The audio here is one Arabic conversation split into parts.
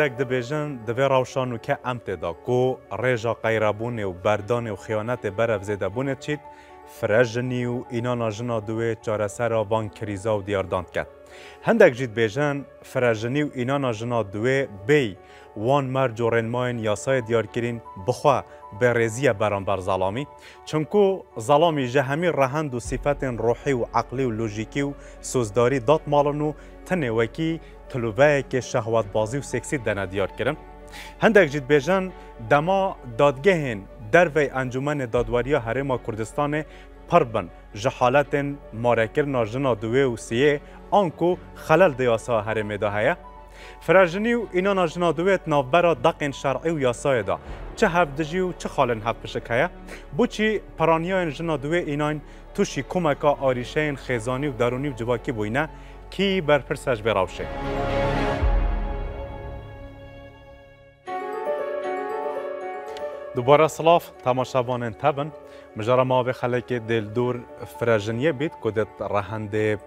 دی بیژن دەبێ ڕاوشان و که ئەم تێدا کو ڕێژە قەیرابوونێ و بردان و خیانەتێ بەرەفزێدەبوونێت چیت فرژنی و ئینانا ژنا چاره چاره بان کریزا و دیاردان کرد. هندک بیژن فرژنی فرەژنی و ئینانا ژنا دوی بی وان مر و ماین یاسای دیارکردین بخوا به ڕێزیە بر زلامی چونکو ظلامی جه همی و صفت روحی و عقلی و لۆژیکی و سوزداری داد ماڵن tenê wekî tiluveyekê şehwatbazî û seksî dene diyar kirin. Hindek jî dibêjan dema dadgehên dervey encûmenê dadwariya Herêma Kurdistanê پر bin ji haletên marekirna jina duwê û siyê an ku xelel di yasa herêmê de heye? Firejinî û înana jina duwê navbera deqên şerqî û yasayê de çi hevdijî û çi xalên hevpişik heye? Buçî peraniyayên jina duwê înan tuşî komeka arîşeyên xêzanî û derûnî û civakî bûyne کی بر پرسش براوشه دوباره سلاف تماشابان تابن، مجرم به خلک دل دور فراجنیه بید در رهنده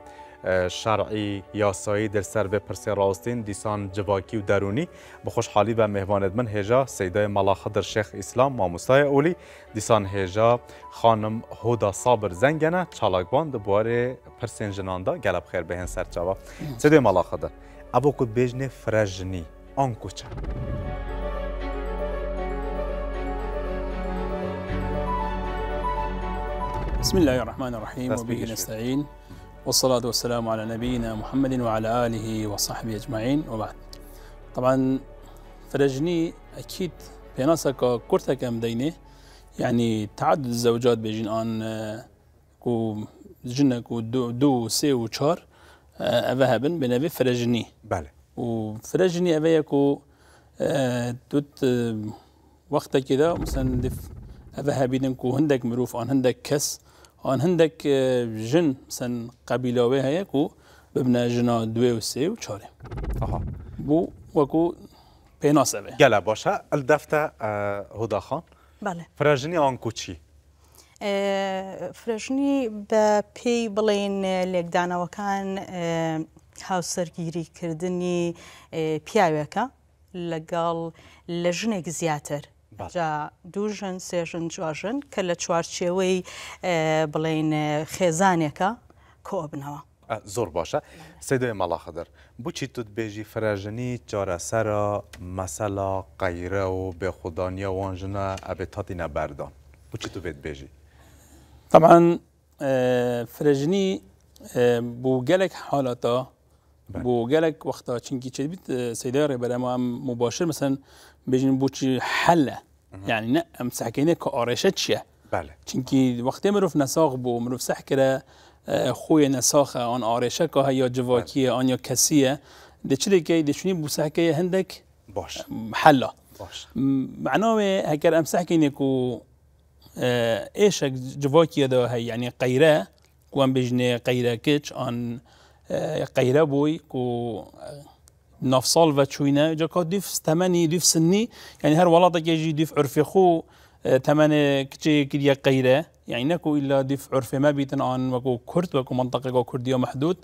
شرعی یاسایی در سر به پرسه راستین دیسان جواکی و درونی به خوشحالی و مهماند من هجا سیدای ملا در شیخ اسلام ماموسای اولی دیسان هجا خانم هودا صابر زنگنه چالاکبان در بوار پرسین جناندا گلب خیر بهن سرچاوا سیدای ملا در ابو کد بیجنه فرجنی آن کوچه بسم الله الرحمن و وبه نستعين والصلاة والسلام على نبينا محمد وعلى آله وصحبه أجمعين وبعد طبعا فرجني أكيد ناس كرتك كم دينه يعني تعدد الزوجات بيجين آن آه، كو جنك ودو دو سي وشار أفا آه، هبن بنبي فرجني بله وفرجني أفا يكو آه، دوت وقتك كده مثلا دف أفهبين كو هندك مروف آن هندك كس ئەوان هەندێک ژن سند قبیلەوەی هەیەک و ببنە ژنا دوێ و سێ و چۆرێ بوو وەکو پێناسەێ گەلا باشە ئەل دەفتە هداخان فرەژنی ئەوان کوچی فرەژنی بە پێی بڵێن لێکدانەوەکان هاوسەرگیریکردنی پیاوێکە لەگەڵ لە ژنێک زیاتر جا دوو ژن سێژن چوارژن کە لە چوارچێوەی بڵین خێزانێکە کۆبنەوە. زۆر باشە سێدوێ مەڵا خەدەر بچی توت بێژی فرەژنی چارەسەرە مەسەلا قەیرە و بێخوددانە وانژنە ئەبێ تاتینە بەردان بچی تو بێت بێژی طبعاً فرەژنی بۆ گەلێک حالڵەتە بۆ گەلێک وەختا چینکی چێت بیت سەیدا ڕێبەرەمە مباشر مەسەن بێژین بۆچی حەلە Mhm. يعني نه که saxkayneka oreshachya بله chunki وقتی mirov نساخ بو mirov سح کرده اه، خوی نساخ آن آرشه که هیا جواکیه آن یا کسیه ده که دشونی چونی بوسه که هندک باش حلا باش معنای هکر امسح که نکو ايش اه، جواكي دو هي يعني قيرة وان بجني قيرة كيتش ان اه، قیره بوی كو نفصال وچوينه جاكا ديف ثماني ديف سني يعني هر ولادك يجي ديف عرفي خو ثماني اه، كتشي كديا قيره يعني نكو الا ديف عرفي ما بيتن عن وكو كرد وكو منطقه وكو كرديه محدود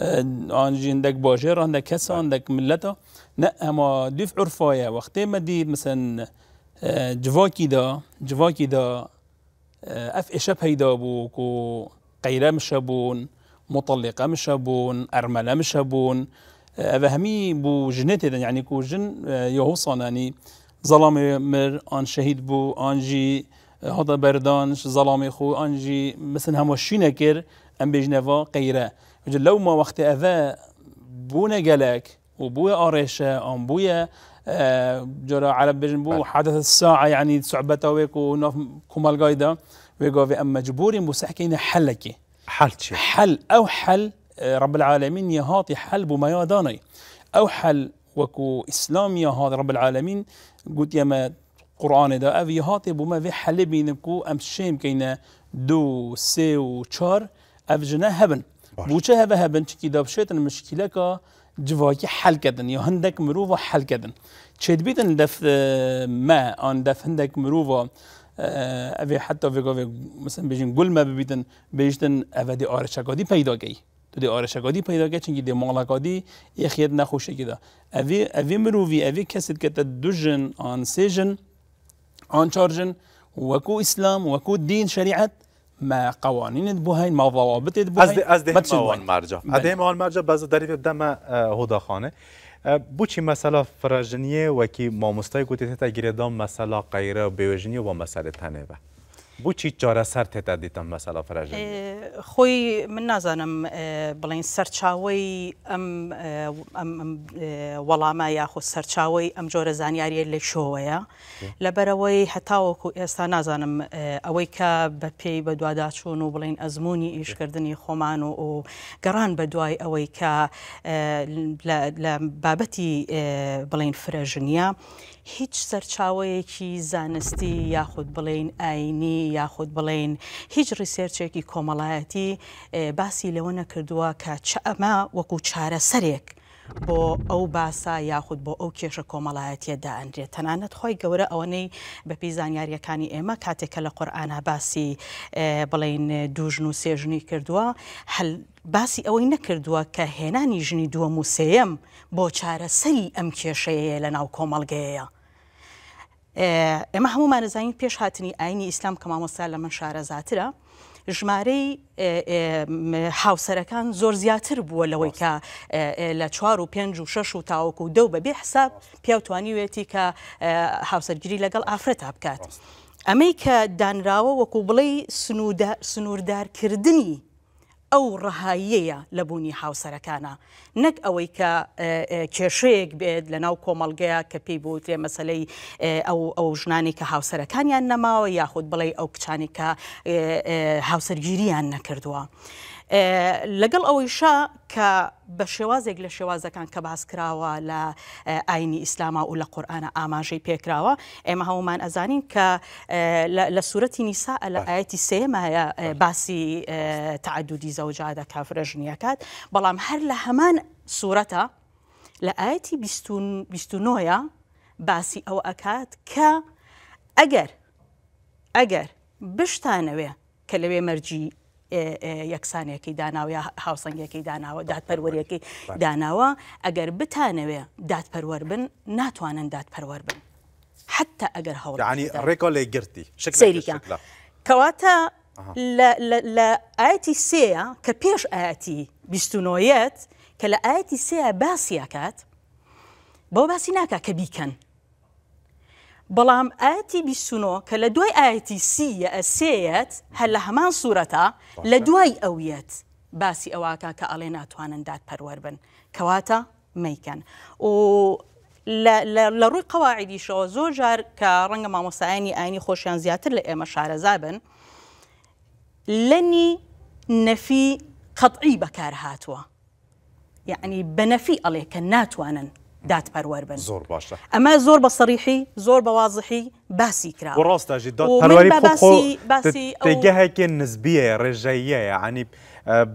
عن اه، جي عندك باجر عندك هسه عندك ملتا لا اما ديف عرفايا وقت ما دي مثلا اه، جواكي دا جواكي دا اف اشب هيدا بو كو قيره مشابون مطلقه مشابون ارمله مشابون اوه همی بو جنت دن یعنی يعني کو جن یهوسان آه، یعنی يعني ظلام مر آن شهید بو آن جی آه، هذا بردانش ظلام خو آن جی مثلا هم شینه کر ام بجنوا غیره لو ما وقت آذا بونا گلک و بويا أريشة أم بويا آه، جرا على بجن بو حدث الساعة يعني صعبته ويك ونف كمال قايدة ويقو في أم مجبوري مسحكين حلكي حل شي حل أو حل آه، رب العالمين یه حل بما میادانه او حل وكو اسلام يا هذا رب العالمين قلت يا ما قرآن دا أفي هاتي بما في حل بينكو أم شيم كينا دو سي و تشار أف جنا هبن بوچه هبه هبن چكي دا بشيتن مشكلة كا جواكي حل كدن يا هندك مروفا حل كدن چد بيتن دف آه، ما آن دف هندك مروفا آه، أفي حتى في مثلا بيجين قل ما ببيتن بيجتن أفا دي آرشاكا دي پیدا گئی ده آرشگادی پیدا که در ده قاضی یه خیلی نخوشه گیده اوی اوی مرووی اوی کسی که تا دو جن آن سه جن آن چهار جن اسلام کو دین شریعت ما قوانین بوهين ما ضوابط از از ده موان مرجع از بله. ده مرجا مرجع باز دریف دم هدا خانه بو چی مثلا فرجنیه و کی ماموستای گوتیت تا گیردام مثلا غیر بیوجنیه و مسئله تنه بچی چارەسەر تێتا دیتم مەسەلا فرەژ خۆی من نازانم بڵین سەرچاوی ئەم وەڵامە یاخود سەرچاوی ئەم جۆرە زانیاریە لە شۆوەیە لەبەرەوەی هەتاوەکو ئێستا نازانم ئەوەی کە بە پێی بە دوواداچوون و بڵین ئەزمموی ئیشکردنی خۆمان و و گەڕان بە دوای ئەوەی کە بابەتی بڵین فرەژنیە هیچ سەرچاوەیەکی زانستی یاخود بڵین ئاینی یاخود بڵین هیچ ڕیسێرچێکی کۆمەڵایەتی باسی لەوە نەکردووە کە ئەمە وەکو چارە سەرێک بۆ ئەو باسا یاخود بۆ ئەو کێشە کۆمەڵایەتیەدا ئەندرێت تەنانەت خۆی گەورە ئەوەنەی بەپی زانیاریەکانی ئێمە کاتێکە لە قورآە باسی بڵین دوژن و سێژنی کردووە هەل باسی ئەوەی نەکردووە کە هێنانی ژنی دووە موسەیەم بۆ چارە سەری ئەم کێشەیە لە ناو کۆمەڵگەیە. ئێمە هەمومان نزانین پێش هاتنی ئاینی ئیسلام کە مامۆستا لە من شارە زیاترە ژمارەی هاوسەرەکان زۆر زیاتر بووە لەوەی کە لە چوار و پێنج و شش و تاوەکو و دەو بەبێ حساب پیاوتوانیوێتی کە هاوسەرگیری لەگەڵ ئافرەتا بکات. ئەمەی کە دانراوە وەکو بڵێ سنووردارکردنی ئەو ڕەهاییەیە لە بوونی هاوسەرەکانە نەک ئەوەی کە کێشەیەک بێت لە ناو کۆمەلگەیە کە پێی بوتێ مەسلەی ئەو ئەو ژنانی کە هاوسەرەکانیان نەماوە یاخود بڵێ ئەو کچانی کە هاوسەرگیریان نەکردووە. لەگەڵ ئەوەیشا کە بە شێوازێک لە شێوازەکان کە باس کراوە لە ئاینی ئیسلاما و لە قورآانە ئاماژەی پێکراوە ئێمە هەومان ئەزانین کە لە سوورەتی نیسا لە ئاەتی سێمەیە باسی تعدودی زەوجادە کافرەژنیەکات بەڵام هەر لە هەمان سوورەتە لە ئاەتی 29ە باسی ئەو ئەکات کە ئەگەر ئەگەر بشتانەوێ کە لەوێ مەرجی یەکسانێکی داناوە یا هاوسنگەکەی داناوە دادپەروەریەکەی داناوە ئەگەر بتانەوێ دادپەروەەر بن ناتوانن دادپەروەەر بن حتا ئەگەر هەوڵانی ڕێکۆ لێ گرتی سەریکە کەواتە لە ئاەتی سەیە کە پێش ئاەتی بیستونۆیەت کە لە ئاەتی سەیە باسیەکات بۆ باسی ناکە کە بیکەن بلام آتي بیستونۆ كلا دوي آتي سي سيات هل همان صورتا هەمان طيب. أويات باسي أواكا ئەویەت باسی دات کە كواتا ميكان و لا لا لا روي قواعدي شو زوجر ڕەنگە ما مساني اني زیاتر زياتر لا شارەزا شعر زابن لني نفي قطعي بكار هاتوا يعني بنفي عليك ناتوانا دادپەروەەر بن زۆر باشە ئەمە زۆر بە سەریحی زۆر بەوازحی باسی کرا ڕاستەژی دادپەروەریگەهێکێ نزبیە ڕێژەیە عنی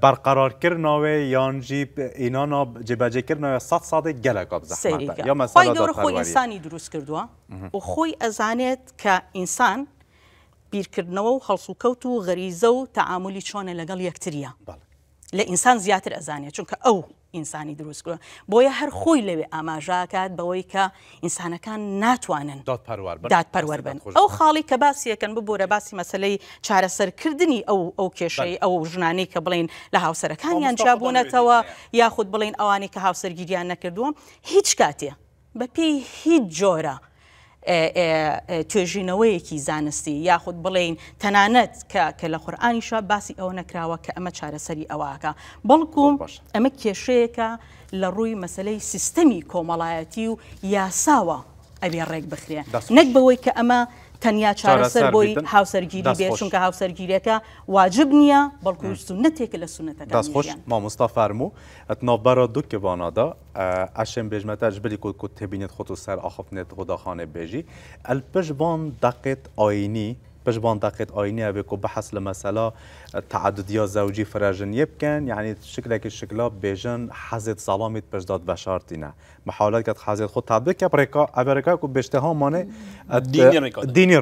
بەرقەرارکردنەوەی یانجی ئینانا جێبەجێکردنەوە سە ساڵی گەلەکە بزەخۆی خۆی ئینسانی دروست کردووە و خۆی ئەزانێت کە ئینسان بیرکردنەوە و خەڵسوکەوت و غەریزە و تەعاعملی چۆنە لەگەڵ یەکتریە. لە ئینسان زیاتر ئەزانێت چونکە ئەو ئینسانی دروستکە بۆیە هەر خۆی لەوێ ئاماژاکات بەوەی کە ئینسانەکان ناتوانن دادپەروەەر بن ئەو خاڵی کە باسیەکەن ببوورە باسی مەسلەی چارەسەرکردنی ئەو ئەو کێشەی ئەو ژنانەی کە بڵین لە هاوسەرەکانیان جابوونەتەوە یاخود بڵین ئەوانی کە هاوسەرگیریان نەکردووە هیچ کاتێ بە پێی هیچ جۆرە. توێژینەوەیەکی زانستی یاخود بڵین تەنانەت کە کە لە خورآانیشە باسی ئەوە نەکراوە کە ئەمە چارەسەری ئەواکە بەڵکوم ئەمە کێشەیەەکە لە ڕووی مەسلەی سیستەمی کۆمەڵایەتی و یاساوە ئەبێ ڕێک بخرێن نەک بەوەی کە ئەمە تەنیا چارەسەر بۆی هاوسەرگیری بێت چونکە هاوسەرگیریەکە واجب نییە بەڵکو سنتێک لە سنتەکەخۆش مامۆستا فەرمو ئەتنابەرە دوک کەبانادا ئەشم بێژمەتە بری کۆ کو تبینێت خۆ و سەر ئاخفنێت خۆداخانێ بێژی ئەلپش بان دەقێت ئاینی باش یعنی منطقه آینه بك وبحث لمسألة تعددية زوجی فراجن يبكن يعني شكلك الشکلا بیجن حزت سلامیت پش داد بشارتنا محاولات کت حزت خود که کب ریکا کو بشته ها مانه دینی ریکا دینی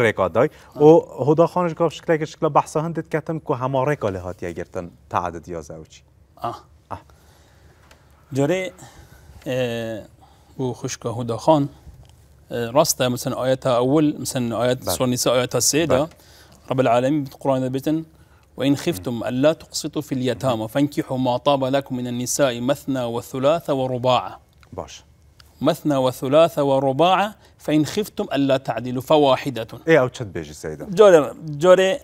و هدا خانش شکل شکلک الشکلا بحثا که کتم كو هما ريكا لهات گرتن تعددية زوجی آه آه جوری او خوشکا هدا خان راستا مثلا آياتها أول مثلا آيات سورة النساء آياتها السيدة رب العالمين بالقرآن بيتن وإن خفتم ألا تقسطوا في اليتامى فانكحوا ما طاب لكم من النساء مثنى وثلاث ورباعة باش مثنى وثلاث ورباعة فإن خفتم ألا تعدلوا فواحدة إيه أو تشد بيجي سيدة جوري جوري آه،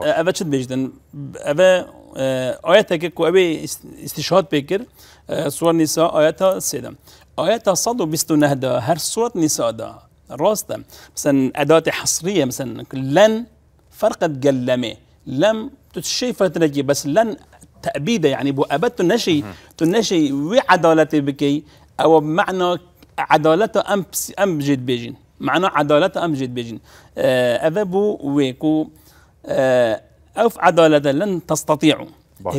أبا تشد بيجي أبا آه، آياتك أبي استشهاد بكر آه، سورة النساء آياتها السيدة آیت تا 129 دا هر صورت نساء دا راست مثلا ادات حصریه مثلا لن فرقت قلمه لم تتشي فتنجي بس لن تأبيده يعني بو أبد تنشي تنشي عدالتي بكي أو بمعنى عدالته أم أم جد بيجين معنى عدالته أم جد بيجين أذا اه، بو ويكو اه، أوف عدالة لن تستطيعوا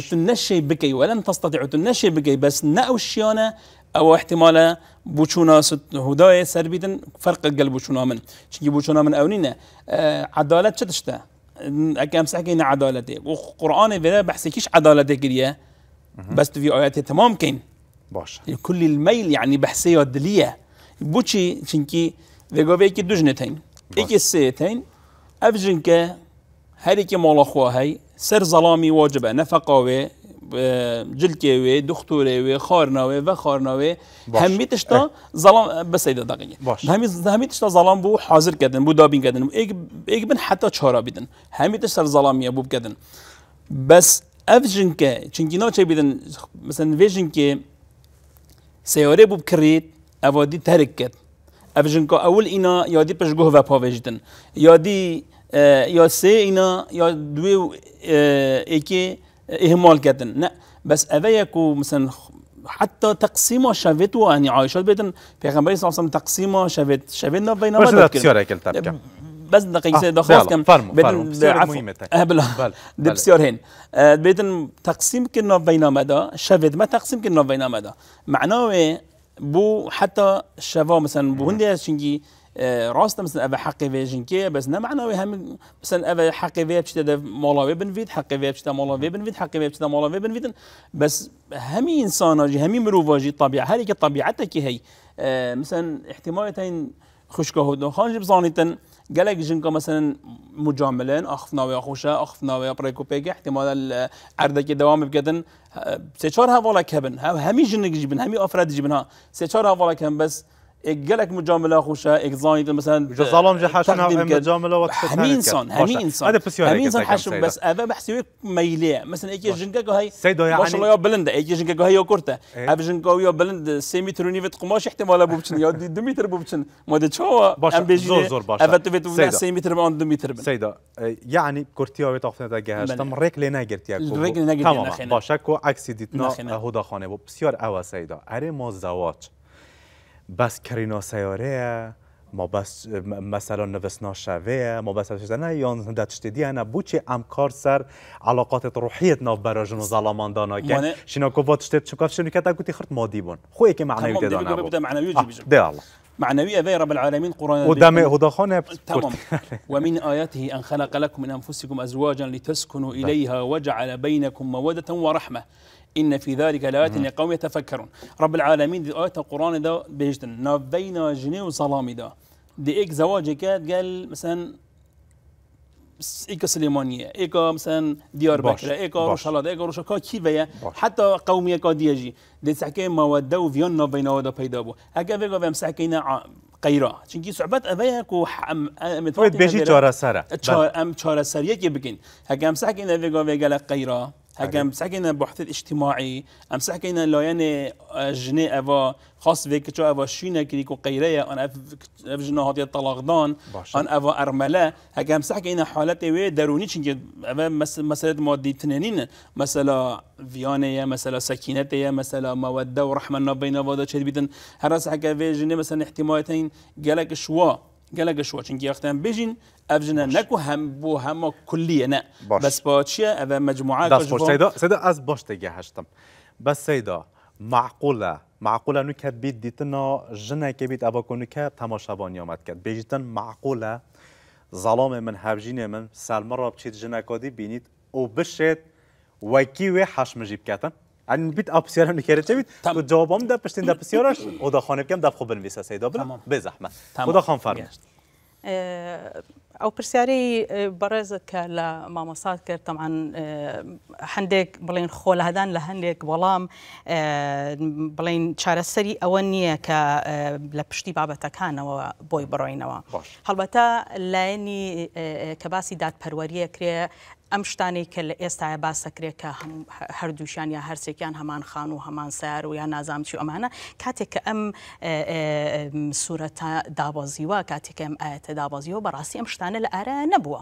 تنشي بكي ولن تستطيعوا تنشي بكي بس نأو الشيانة او احتمالا بوچونا ست هداية سر بيدن فرق قل بوچونا من چونكي بوچونا من اونينا عدالت چه تشتا اكي امس حكينا عدالتي قران فيدا بحثي كيش عدالتي كريه بس في آياتي تمام كين باش كل الميل يعني بحثي ودلية بوچي چونكي وگاوه اكي دوجنتين اكي سيتين افجنك هر اكي مالا خواهي سر ظلامي واجبه نفقاوه جلکی و خارنوی همیتش تا خارناوێ همیتش تا همیت همیتش تا همیتش بو حاضر کدن بو حاضرکردن کدن یک یک بن حتا چارا بدن هەمی تش بو کدن بس بس که ئەف نه چه بیدن بدن مثل که که سیاره کرید ئەوادی ترک کرد افجن که اول اینا یادی و پا پاێژدن یادی یا سه اینا یا دو یکی اهمال کردن نه بس اوی کو مثلا حتی تقسیم شوید و یعنی يعني عایشات بیتن پیغمبر صلی الله علیه و تقسیم شوید شوید نه بین ما بسیار کل تبکم بس دقيقه آه دخلت كم بدن بسيار مهمه بلا دي بسيار هين آه، بدن تقسيم كنا بين مدى شفد ما تقسيم كنا بين مدى معناه إيه؟ بو حتى شفا مثلا بو هندي شنجي آه، راست مثلا اوه حقی ویژن که بس نه معنی هم مثلا اوه حقی وی بچته ده مالا وی بنوید حقی وی بچته مالا وی بنوید حقی وی بچته مالا وی بنویدن بس همی انسان هاجی همی مروف هاجی طبیعه هری که طبیعت که هی آه، مثلا احتمالت این خوشگاه هدن خانج بزانیتن قالك جنكا مثلا مجاملين اخفنا ويا خوشا اخفنا ويا بريكو بيجا احتمال عردك دوام بقدن سيشار هافولك هبن همي جنك جبن همي افراد جبنها سيشار هافولك هم بس قالك مجامله خوشا اكزايد مثلا جزالهم جه حاشن مجامله وقت همين صن همین صن هذا بس همین صن بس هذا بحسی ویک میلیع مثلا جنگا جنكا هاي سيدو يعني ما شاء الله يا بلند ايكي جنكا هاي كورتا اب جنكا يا بلند سيمي تروني فيت قماش احتمال بوبشن يا ديمتر بوبشن ما دا تشوا ام بيجي زور زور باشا افت و سيمي تربان ديمتر سيدا يعني كورتيا ويت اختنا دا جهاز تم ريك لنا جرتيا ريك لنا جرتيا باشا كو عكسي هدا خانه بسيار اوا سيدا اري ما زواج بس كارينو سيوريا ما بس مثلا نوسنا شوية ما بس شدنا یا هنده تشتیدی انا بو امکار سر علاقات روحیت ناف برا جنو ظلامان دانا که شینا کوا تشتید چون کاف شنو کتا گوتی خرط مادی بون خوی كي معنوی ده دانا معنوی آه، ده الله معنوية في رب العالمين قرآن ودم هدخانة تمام ومن آياته أن خلق لكم من أنفسكم أزواجا لتسكنوا إليها وجعل بينكم مودة ورحمة إن في ذلك لآيات نعم. لقوم يتفكرون رب العالمين دي آيات القرآن ده بيجتن نبينا جني وسلام ده دي إيك زواجي كات قال مثلا إيكا سليمانية إيكا مثلا ديار بكرة إيكا روش الله إيكا روش كي بيا حتى قومية كا ديجي دي سحكي مودة وفيون نبينا ودا بيدا بو هكا فيكا فيم سحكينا قیرا چونکی صحبت اوی کو متفاوت بیشی چاره ام چاره سریه كي بكين هكا مسحكينا سحک این اوی اگه مسکین بحث اجتماعی ام لو لاین يعني، آه، جنه اوا خاص وی که افا اوا شینه کری کو غیره ان اف جنه هاتی طلاق دان ان اوا ارمله اگه ام سکین حالت وی درونی چون اوا مسئله مادی تنین مثلا ویانه یا مثلا سکینت یا مثلا موده و رحمه بین وادا چه بیدن هر اس اگه وی مثلا احتمالتین گلک شوا گەلە گەشوچین گیاختیان بێژین ئەفژنە نەکو هەم بۆ هەمە کولیە نە بەسپاچیە ئەە مجموعدا ئەس بۆشتێکی بس بە معقوله معقولە معقولە که بیت دیتنا ابا بیت که تماشا بانی آمد کرد بجیتن معقوله ظلام من هەبژینێ من سالمەڕ بچیت کادی بینید و وکی و حشم جیب کتن. این بیت اپ سیار نکرد چه بیت تو جوابم ده پشتین ده پسیارش او ده خانه بکم ده خوب نویسه سیدا بلا به زحمت خدا خان فرمایش او برسياري برز كلا ما مصادكر طبعا حندك بلين خول هدان لهندك بلام بلين شارسري اونيه ك لبشتي بابتا كان وبوي بروينوا هلبتا لاني كباسي دات پروریه كري ئەم شتانەی کە لە ئێستاە باسەکرێت کە هەردووشان یا هەرسێکیان هەمان خان و هەمان سار و یا نازام چی ئەمانە کاتێک کە ئەم سوورەتە دابازیوە کاتێک ئەم ئاەتە دابازیەوە بەڕاستی ئەم شتانە لە ئارە نەبووە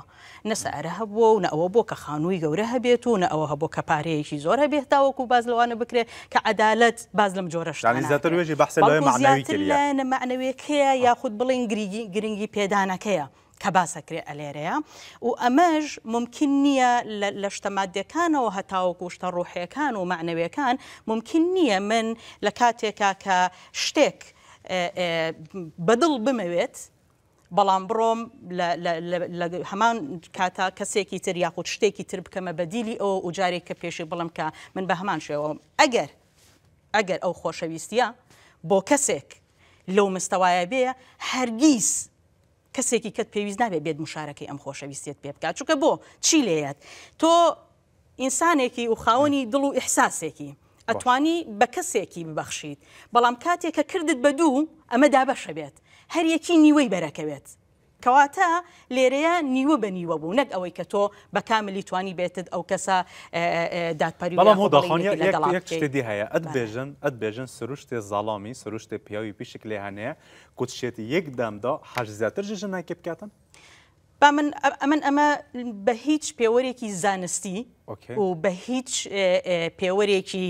نەسەرە هەبووە و نە ئەوە بۆ کە خانووی گەورە هەبێت و نە ئەوە هەبوو کە پارەیەکی زۆرە بێتداوەکو باز لەوانە بکرێت کە عدالت باز لەم جۆرەشتانزیاتر وێژی بەحسەوەی معنەوەکەیە یاخود بڵین گرنگی پێدانەکەیە. کە باسەکرێت ئەلێرەیە و ئەمەش ممکن نییە لە شتەمادەکانەوە هەتاوەکو شتە ڕوحیەکان و معنەوەیەکان ممکن نییە من لە کاتێکا کە شتێک بەدڵ بمەوێت بەڵام بڕۆم هەمان کاتا کەسێکی تر یاخود شتێکی تر بکەمە بەدیلی ئەو وجارێک کە پێشی بڵم کە من بە هەمان شێوەم ئەگەر ئەگەر ئەو خۆشەویستە بۆ کەسێک لەو مستەوایە بێ هەرگیز کەسێکی کەت پێویست نابێت بێت مشارەکەی ئەم خۆشەویستێت پێ بکات چووکە بۆ چی لێت تۆ ئینسانێکی و خاوەنی دڵ و ئحساسێکی ئەتوانی بە کەسێکی ببەخشیت بەڵام کاتێک کە کردت بە دوو ئەمە دابەشە بێت هەر یەکی نیوەی بەرەکەوێت کەواتە لێرەیە نیوە بەنیوە بوو نەک ئەوەی کە تۆ بە کاملی توانی بێتت ئەو کەسە دادپەری شتێدی هەیە ئەت بێژن ئەت بێژن سروشتێ زاڵامی سروشتێ پیاوی پیشک لێ هەنەیە کوچشێتی یەک دەمدا حەزیاتر ژژە ناکێ بکاتن با من ئەمن ئەمە بە هیچ پێوەرێکی زانستی و بە هیچ پێوەرێکی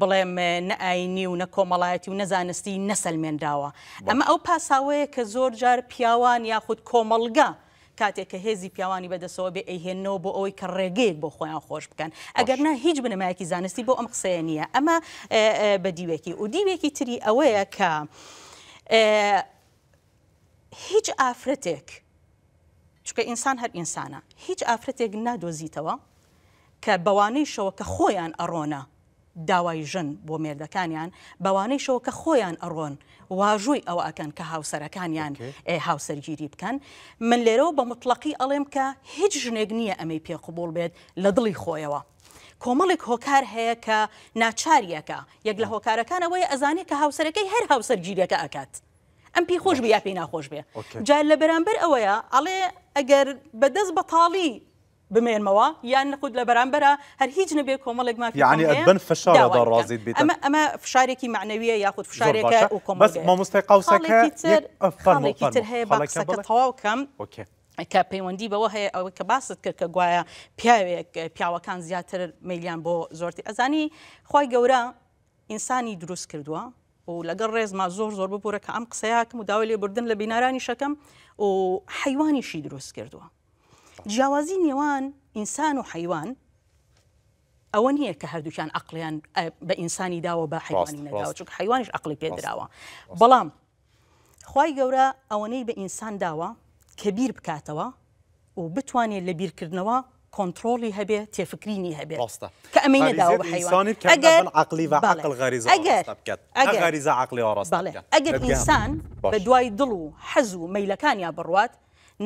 بڵێم نەئینی و نە کۆمەڵایەتی و نەزانستی نەسەلمێنداوە ئەمە ئەو پاساوەیە کە زۆر جار پیاوان یاخود کۆمەلگا کاتێک کە هێزی پیاوانی بەدەسەوە بێ ئەیهێنەوە بۆ ئەوەی کە ڕێگەیەک بۆ خۆیان خۆش بکەن ئەگەر نا هیچ بنمایەکی زانستی بۆ ئەم قسەیە نییە ئەمە بە دیوێکی و دیوێکی تری ئەوەیە کە هیچ ئافرەتێک چکە ئینسان هەر ئینسانە هیچ ئافرەتێک نادۆزیتەوە کە بەوانەیشەوە کە خۆیان ئەڕۆنە داوای ژن بۆ مێردەکانیان بەوانەیشەوە کە خۆیان ئەڕۆن واژووی ئەوە ئەکەن کە هاوسەرەکانیان هاوسەرگیری بکەن من لێرەوە بە مطلقی ئەڵێم کە هیچ ژنێک نییە ئەمەی پێقبول بێت لە دڵی خۆیەوە. کۆمەڵێک هۆکار هەیە کە ناچاریەکە یەک لە هۆکارەکانەوەی ئەزانێت کە هاوسەرەکەی هەر هاوسەرگیریەکە ئەکات. ئەم پێی خۆش بە یا پێی ناخۆش بێ. جار لە بەرامبەر ئەوەیە ئەڵێ ئەگەر بەدەست بەتاڵی بمێنمەوە یان نەخود لە بەرامبەرە هەر هیچ نبێ کۆمەڵێک مافی یعنی ئەبن فشارەدا ڕازیت بێت ئەمە ئەمە فشارێکی معنەویە یاخود فشارێکە و کۆمەڵ بەس مامۆستای قاوسەکە خاڵێکی آه، تر هەیە با قسەکە تەواو بکەم کە پەیوەندی بەوە هەیە ئەوە کە باست کرد کە گوایە پیاوێک پیاوەکان زیاتر میلیان بۆ زۆرتی ئەزانی خی گەورە ئینسانی دروست کردووە و لەگەڵ ڕێزما زۆر زۆر بپورە کە ئەم قسەیاکم و داوای لێ بردن لە بینارانی شەکەم و حیوانیشی دروست کردووە جیاوازی نێوان ئینسان و حیوان ئەوە نییە کە هەردووچیان ئەقلیان بە ئینسانی داوە بە حیوانی نەداوە چک حیوانش ئەقلی پێدراوە بەڵام خی گەورە ئەوەنەی بە ئینسان داوە کە بیر بکاتەوە و بتوانێت لە بیرکردنەوە کنترلی هەبێ تێفکرینی حيوان کەمەینە داوە بەحیوان ئەگەر عقلی و عقل غەریزە ئەگەر ئەگەر غەریزە عقلی ڕاست ئەگەر ئینسان بە دوای دڵ و حەز و مەیلەکانیان بڕوات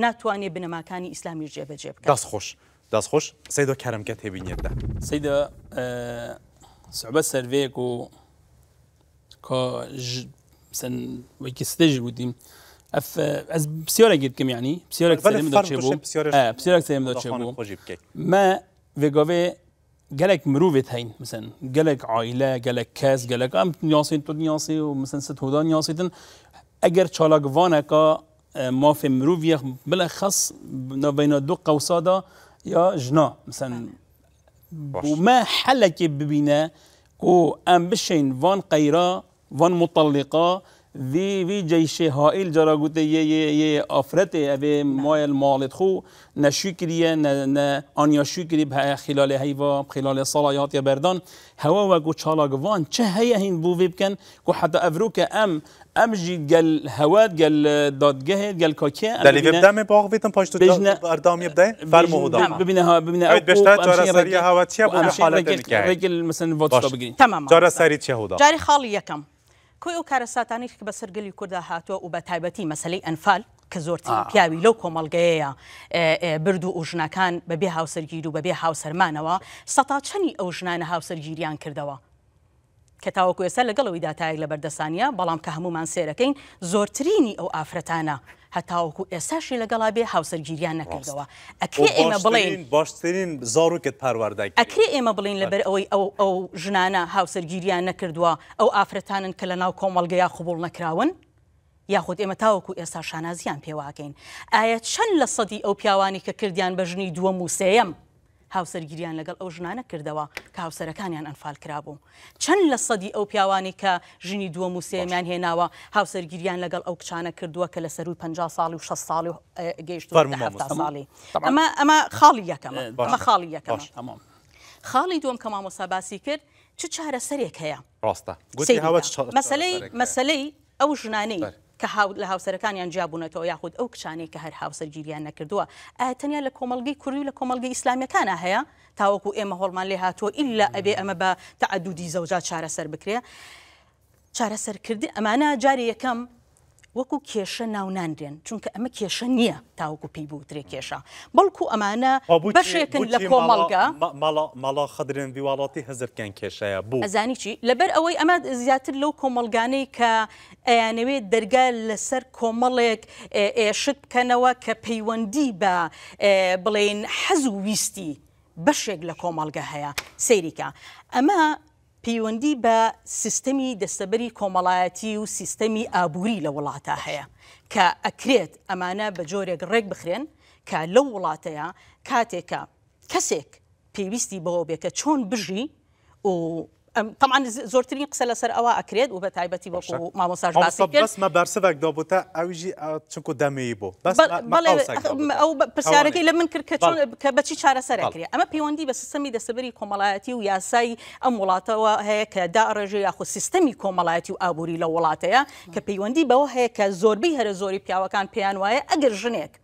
ناتوانێ بنەماکانی ئیسلامی جێبەجێ بکە دەست خۆش دەست خۆش سیدۆ کەرمکە تێبینێتدا سیدە سعبە سەرێک و کە سن سێژی وديم اف از بسیار گید کم یعنی بسیار اکثر می دوت چبو بسیار اکثر می دوت چبو ما وی گوی گلک مرو ویت هین مثلا قالك عائله قالك كاس قالك ام آه، نیاسی تو نیاسی و ست هودان نیاسی تن اگر چالاک وانکا آه، ما في مرو بالاخص بين خاص بین دو قوسادا یا جنا مثلا وما حلك حلکی ببینه ام بشين فان قیرا فان مطلقه وی وی جیش هایل جرا یه یه یه آفرته او مایل مالت خو نشکریه کریه نه نه آنیا شکری به خلال هیوا خلال صلایات یا بردان هوا و گو چالاگوان چه هیه هین بو بکن گو حتی افرو که ام ام جی گل هواد گل دادگه گل کاکه دلی ببدا می باغ ویتن پاشتو اردام یبدا فرمو هدا ببینه ها ببینه او بشتا جارا سری هوا چیه بو حالت نکه رجل مثلا واتش بگیرین تمام جارا سری چه هدا جاری خالی یکم کۆی ئەو کارە ساتانیش کە بە سەرگەلی کووردا هاتووە و بە تایبەتی مەسلەی ئەنفال کە زۆرترین پیاوی لەو کۆمەلگەیە برد و ئۆژنەکان بەبێ هاوسەرگیر و بەبێ هاوسەرمانەوە سەتا چەنی ئەو ژنانە هاوسەرگیریان کردەوە. کە تاوەکو ێستا لەگەڵەوەی داتایەک لە بەردەسانە بەڵام کە هەمومان سێرەکەین زۆرترینی ئەو ئافرەتانە هەتاوەکو ئێساشی لەگەڵا بێ هاوسەرگیریان نەکردەوە ئەکرێ ئێمە بڵین باشترین زارروکت پاروەدای ئەکرێ ئێمە بڵین لەبەر ئەوەی ئەو ئەو ژنانە هاوسەرگیریان نەکردووە ئەو ئافرەتانن کە لە ناو کۆمەڵگەیا خوبڵ نەکراون یاخود ئێمە تاوەکو ئێستا شانازیان پێواکەین ئایا چەند لە سەدی ئەو پیاوانی کە کردیان بە ژنی دووە موسەیەم هاوسەرگیریان لەگەڵ ئەو ژنانە کردەوە کە هاوسەرەکانیان ئەنفال کرابوو چەند لە سەدی ئەو پیاوانی کە ژنی دووە موسیمیان هێناوە هاوسەرگیریان لەگەڵ ئەو کچانە کردووە کە لە سەروی 50 ساڵی و 6 ساڵی و گەیشت ساڵی ئەمە ئەمە خاڵی یەکەم ئەمە خاڵی یەکەم خاڵی دووەم کە مامۆسا باسی کرد چ چارە سەرێک هەیە ڕاستە مەسلەی مەسلەی ئەو ژنانەی کە لە هاوسەرەکانیان جیاببوونەوە یاخود ئەو کشانەی کە هەر هاوسەرگیریان نەکردووە تەنیا لە کۆمەلگەی کوردی و لە کۆمەلگەی ئسلامیەکانە هەیە تاوەکو ئێمە هۆڵمان لێ هاتووە ئللا ئەبێ ئەمە بە تعدودی زەوجات چارەسەر بکرێ. چارەسەرکردن ئەمانە جاری یەکەم وەکو کێشە ناوناندرێن چونکە ئەمە کێشە نییە تاوەکو پێی بوترێ کێشە بەڵکو ئەمانە بەشێکن لە کۆمەڵگا ماڵا خدرێن ویواڵاتی هەزرکیان کێشەیە بوو ئەزانی چی لەبەر ئەوەی ئەمە زیاتر لەو کۆمەلگانەی کە ئەیانەوێت دەرگا لەسەر کۆمەڵێک ئێشت بکەنەوە کە پەیوەندی بە بڵێن حەز و ویستی بەشێک لە کۆمەڵگە هەیە سەیریکە ئەمە پەیوەندی بە سیستەمی دەستەبەری کۆمەڵایەتی و سیستەمی ئابووری لە وڵاتە هەیە کە ئەکرێت ئەمانە بە جۆرێک ڕێک بخرێن کە لەو وڵاتەیە کاتێکە کەسێک پێویستی بەوە بێت کە چۆن بژی و طبعا زۆرترین قسە لەسەر ئەوە ئەکرێت و بە تایبەتی وەکو مامۆساژ بەسمە بەرسەدەك دابتە ئەوژی چکو دەمەی بۆ ئەو پرسیارەکەی لە من کرد کە بەچی چارەسەرکرێ ئەمە پەیوەندی بە سیستەمی دەسەبری کۆمەڵایەتی و یاسای ئەم وڵاتەوە هەیە کە داڕێژێ یاخود سیستەمی کۆمەڵایەتی و ئابووری لە وڵاتەیە کە پەیوەندی بەوە هەیە کە زۆربەی هەرە زۆری پیاوەکان پێیان وایە ئەگەر ژنێک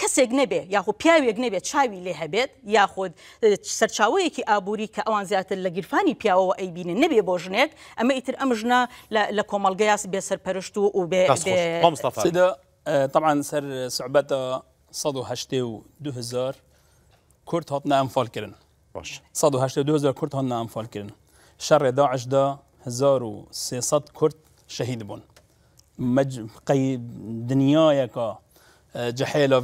کەسێک نەبێ یاخۆ پیاوێک نەبێت چاوی لێ هەبێت یاخود سەرچاوەیەکی ئابووری کە ئەوان زیاتر لە گیرفانی پیاوەوە ئەیبین نەبێ بۆ ژنێک ئەمە ئیتر ئەمژنا لە کۆمەلگەیاس بێ سەرپەرشت و بێ طبعا سەر سعبەتە صد و 2000 کورد هاتنە ئەمفالکردن باش 1970 کورد هاتنە ئەمفالکردن شەڕێ داعشدا شهید بون مج... بوون قەی دنیایەکە جحيلة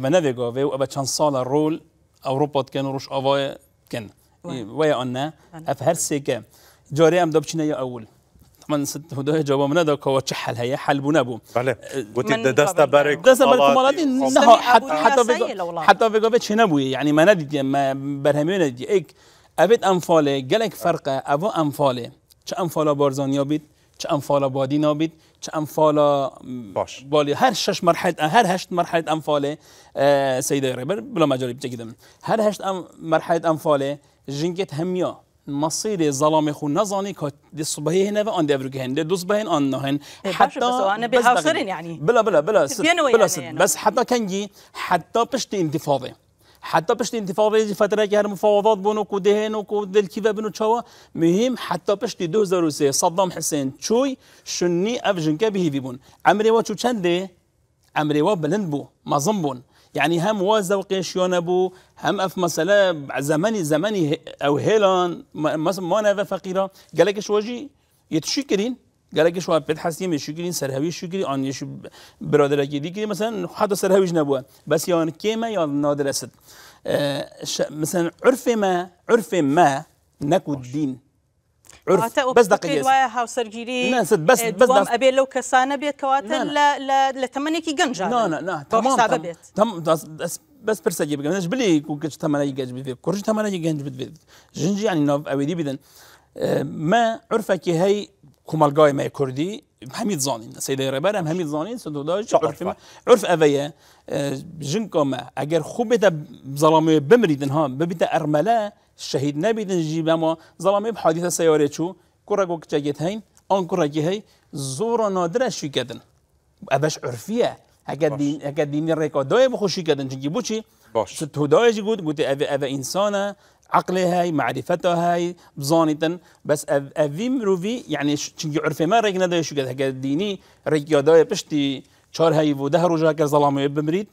نه أبا و وأبا تشانسالا رول أوروبا كانوا روش أفاي كان ويا أنا أفهر سيكا جاري أم دبشنا يا اول من ست جواب بله. من هذا كوا هي حل بنابو بله قلت دست برك دست برك مالاتي نها حتى حتى بيقو حتى يعني ما ندي ما برهمين دي إيك أبد أنفاله فرقة چه أنفاله بارزانیا بید چه چه انفالا باش بالی هر شش مرحله هر هشت مرحله انفاله اه، سید ربر بلا مجاری بتگیدم هر هشت مرحله انفاله جنگت همیا مصير ظلام خو نظاني كا دي صبحي هنا و دي افريكا هنا دي صبحي ان هن حتى بس انا يعني بلا بلا بلا بلا بس حتى كان جي حتى بشتي انتفاضه حتى باش الانتفاضه هذه فتره كي هر مفاوضات بون و دهن و دل کیفه بون و چوا مهم حتی پشت 2003 صدام حسين تشوي شني افجن كبه في بون عمري و چو عمري وا و بلند بو يعني هم وازا وقيشيون بو هم اف مثلا زماني زماني او هيلان مثلا ما انا فقيرة قال لك شواجي يتشكرين گەلێکی شما پێت حستی مشکلی سەرهەوی شکری برادر برادرەکی دیکری مثلا حتا سەرهەویش نەبووە بەس یان کێمە یان نادرەست اه، مثلا عرف ما عرف ما نەکو دین بس دقيقه هاوسرجيري بس اه، بس دوام ابي لو كسانه بيت كواتن لا لا لتمنيكي جنجا لا لا لا تمام تمام بس بس برسا جيب جنج بلي كوكش تمنا يجنج بيت كورج تمنا يجنج بيت جنجي يعني نوف اويدي بدن ما عرفك هي کمالگاه می کردی همیت زانین سید ربرم همیت زانین سنتو داشت عرف عرف اویه جنگ ما اگر خوب بیت ظلامه بمریدن ها ببیت ارمله شهید نبیدن جیب ما ظلامه بحادیث سیاره چو کرگو کچگیت هین آن کرگی هی زور نادره شوی کدن اوش عرفیه اگر دین اگر دینی ریکا دای بخوشی کدن چنگی بو چی؟ باش گود گود انسانه عقلي هاي معرفته هاي بزانتن بس اوی مروفي يعني چنگی عرفه ما رگ نداره شو که دینی رگ یادای پشتی چار هایی و ده روژه اگر ظلامی بمرید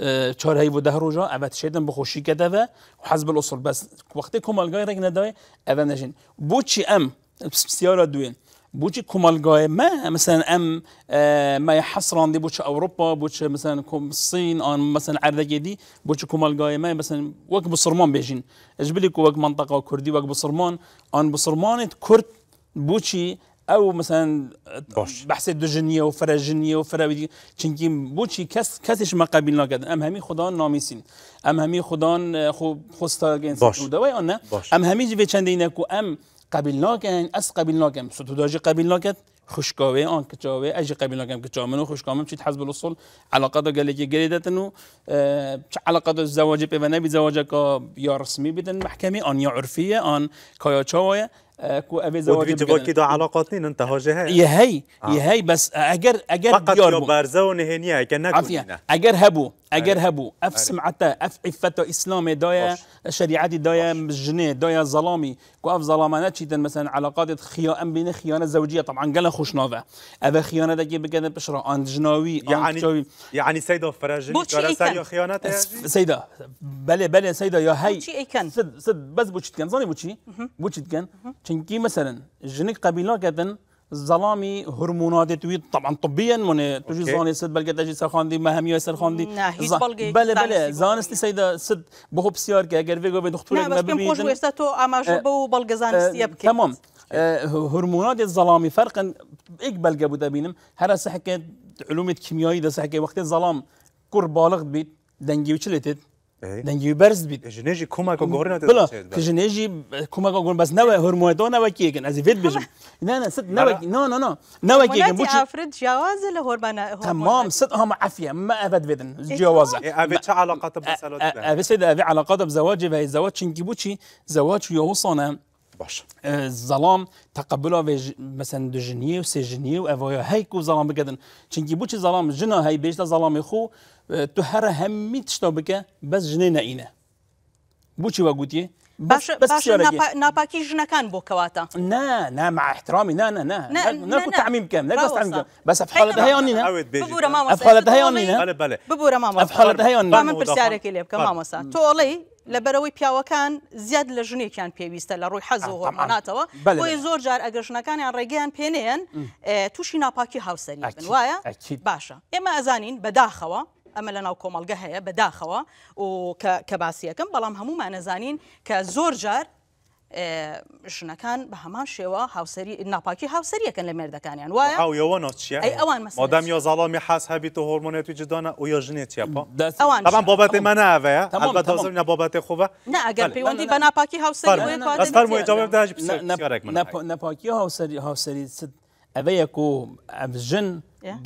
آه، چهار هی و ده روزا اوت شدن به خوشی و وحزب الاصل بس وقتی کمالگاه رگ ندای اول نجين بو چی ام بسیار دوين بوجي كومالغاي ما مثلا ام ما يحصران دي بوچ اوروبا بوچ مثلا الصين ان مثلا عرضه دي بوش كومالغاي ما مثلا وك بصرمان اجبلی اجبلك وقت منطقه كردي وك بصرمان ان بصرمان كرد بوشي او مثلا باش. بحث و وفرجنيه وفراويدي چونکی بوچی کس کسش ما قبیل ام همی خدا نامیسین ام همی خدا خو خوستا گنس دوده نه ام همی جوی چنده ام قبیل ناکن از قبیل ناکم ستوداجی قبیل ناکت خوشکاوه آن کچاوه اجی قبیل ناکم کچامن و خوشکامم چیت حزب الاصول علاقه دا گلی که گلی دتنو اه، چه علاقه دا زواج پیوه نبی زواج که یا رسمی بدن محکمی آن یا عرفیه آن کایاچاوه كو اه، ابي زواج ودفيت بوكي دو علاقات نين انت هوجها يهي يهي بس اگر اگر فقط يا بارزون هنيا كانك عفية اگر هبو اگر هبو اف سمعتا اف عفتا اسلام دايا شريعتي دايا مجني دايا ظلامي كو اف ظلامانات شيتا مثلا علاقات خيا ام بين خيانه زوجيه طبعا قال خوشنافه اف خيانه دكي بكذا بشرا ان جناوي يعني جوي. يعني سيده فراجي كراسا خيانه سيده بلي بلي سيده يا هي سد سد بس بوشت كان ظني بوشي بوشت كان چنكي مثلا جنك قبيله كذا ظلامی هورمونات توی طبعا طبیا من توی زانی صد بلکه تجی سرخاندی مهمی و سرخاندی نه هیچ بلکه بله بله زانستی سید صد به بسیار که اگر وگو به دکتر نه بس کم خوش ویسته تو اما شو به بلکه زانستی بکن تمام هورمونات ظلامی فرقا ایک بلگه بوده بینم هر از سحکه علوم کیمیایی ده حکه وقتی ظلام کر بالغ بید دنگی و چلیتید دنگی برز بید جنیجی کمک گورنا ته بلا جنیجی کمک گورن بس نو هورمودا نو کیگن از وید بجم نه نه صد نو نه نه نه نو کیگن بوچ افرد جواز له هورمونا تمام صد هم عفیه ما ابد بدن جوازه ابي علاقات علاقه بسلوت ابي سيد ابي علاقه بزواجي فهي الزواج شنكي بوتشي زواج يوصنا باش الظلام اه، تقبل مثلا دو جنيه سي جنيه وافويا هيكو ظلام بكدن چونكي بوشي ظلام جنا هاي بيش ظلام خو اه، تهر همي تشتو بك بس جنينا اينا بوشي وقوتي بس بس باش نابا جنا كان بو كواتا نا نا مع احترامي نا نا نا نا, نا, تعميم كام نا تعميم كام بس في حالة هي أنينا ببورة ماما في حالة هي أنينا ببورة ماما في حالة هي أنينا بامن برسارك اللي بك ماما سا تولي لەبەرەوەی پیاوەکان زیاد لە ژنێکیان پێویستە لە ڕووی حەز و هۆرماناتەوە بۆی زۆر جار ئەگەژنەکانیان ڕێگەیان پێنێن تووشی ناپاکی هاوسری وایە باشە ئێمە ئەزانین بەداخەوە ئەمە لە ناو کۆمەلگە هەیە بەداخەوە و کە باسیەکەم بەڵام هەمومان نەزانین کە زۆر جار ژنەکان بە هەمان شێوە هاوسری ناپاکی هاوسریەکەن لە مێردەکانیان وایە ئەوەوە نۆچیە ئەوان مەدام یۆ زاڵامی حاس هەبیت و هۆرمۆنێتی جدانە و یۆژنێت چیاپۆ ئەوان بەڵام بابەتی مەناوەیە ئەڵبەتەوەزم نە بابەتی خۆبە نه ئەگەر پەیوەندی بە ناپاکی هاوسری نەپاکی هاوسری هاوسری ئەوەیە و ئەم ژن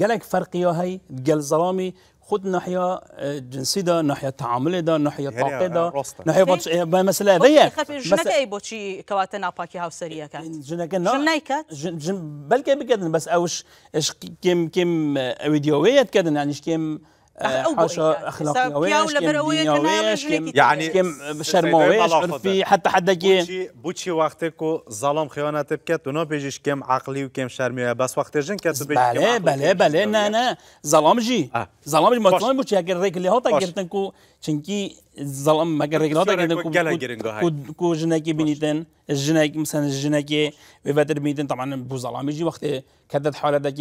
گەلک فەرقیەوە هەی گەل زەڵامی خد ناحيه آه، جنسيدا ناحيه تعاملدا ناحيه طاقدا ناحيه باتش آه، مساله هذيا جنك اي بوتشي إيه، كواتنا باكي هاو سريا كات جنك نا جنيكات جن بلكي بكدن بس اوش اش كيم كيم آه، فيديوهات كدن يعني كيم أه، حاشا يعني. اخلاقياويش كم دينياويش كم يعني كم شرمويش عرفي حتى حد كي بوتشي وقتك ظلم خيانه بكت تنو بيجيش كم عقلي وكم شرميه بس وقت جن كت بيجي بله بله بله نا نا ظلم جي آه. ظلم جي مطلوب بوتشي اگر ريك اللي هوتا كو چنكي ظلم هكر ريك هوتا گرتن كو كو جنكي بنيتن الجنك مثلا جنكي بفتر بنيتن طبعا بو ظلم جي وقت كدت حالتك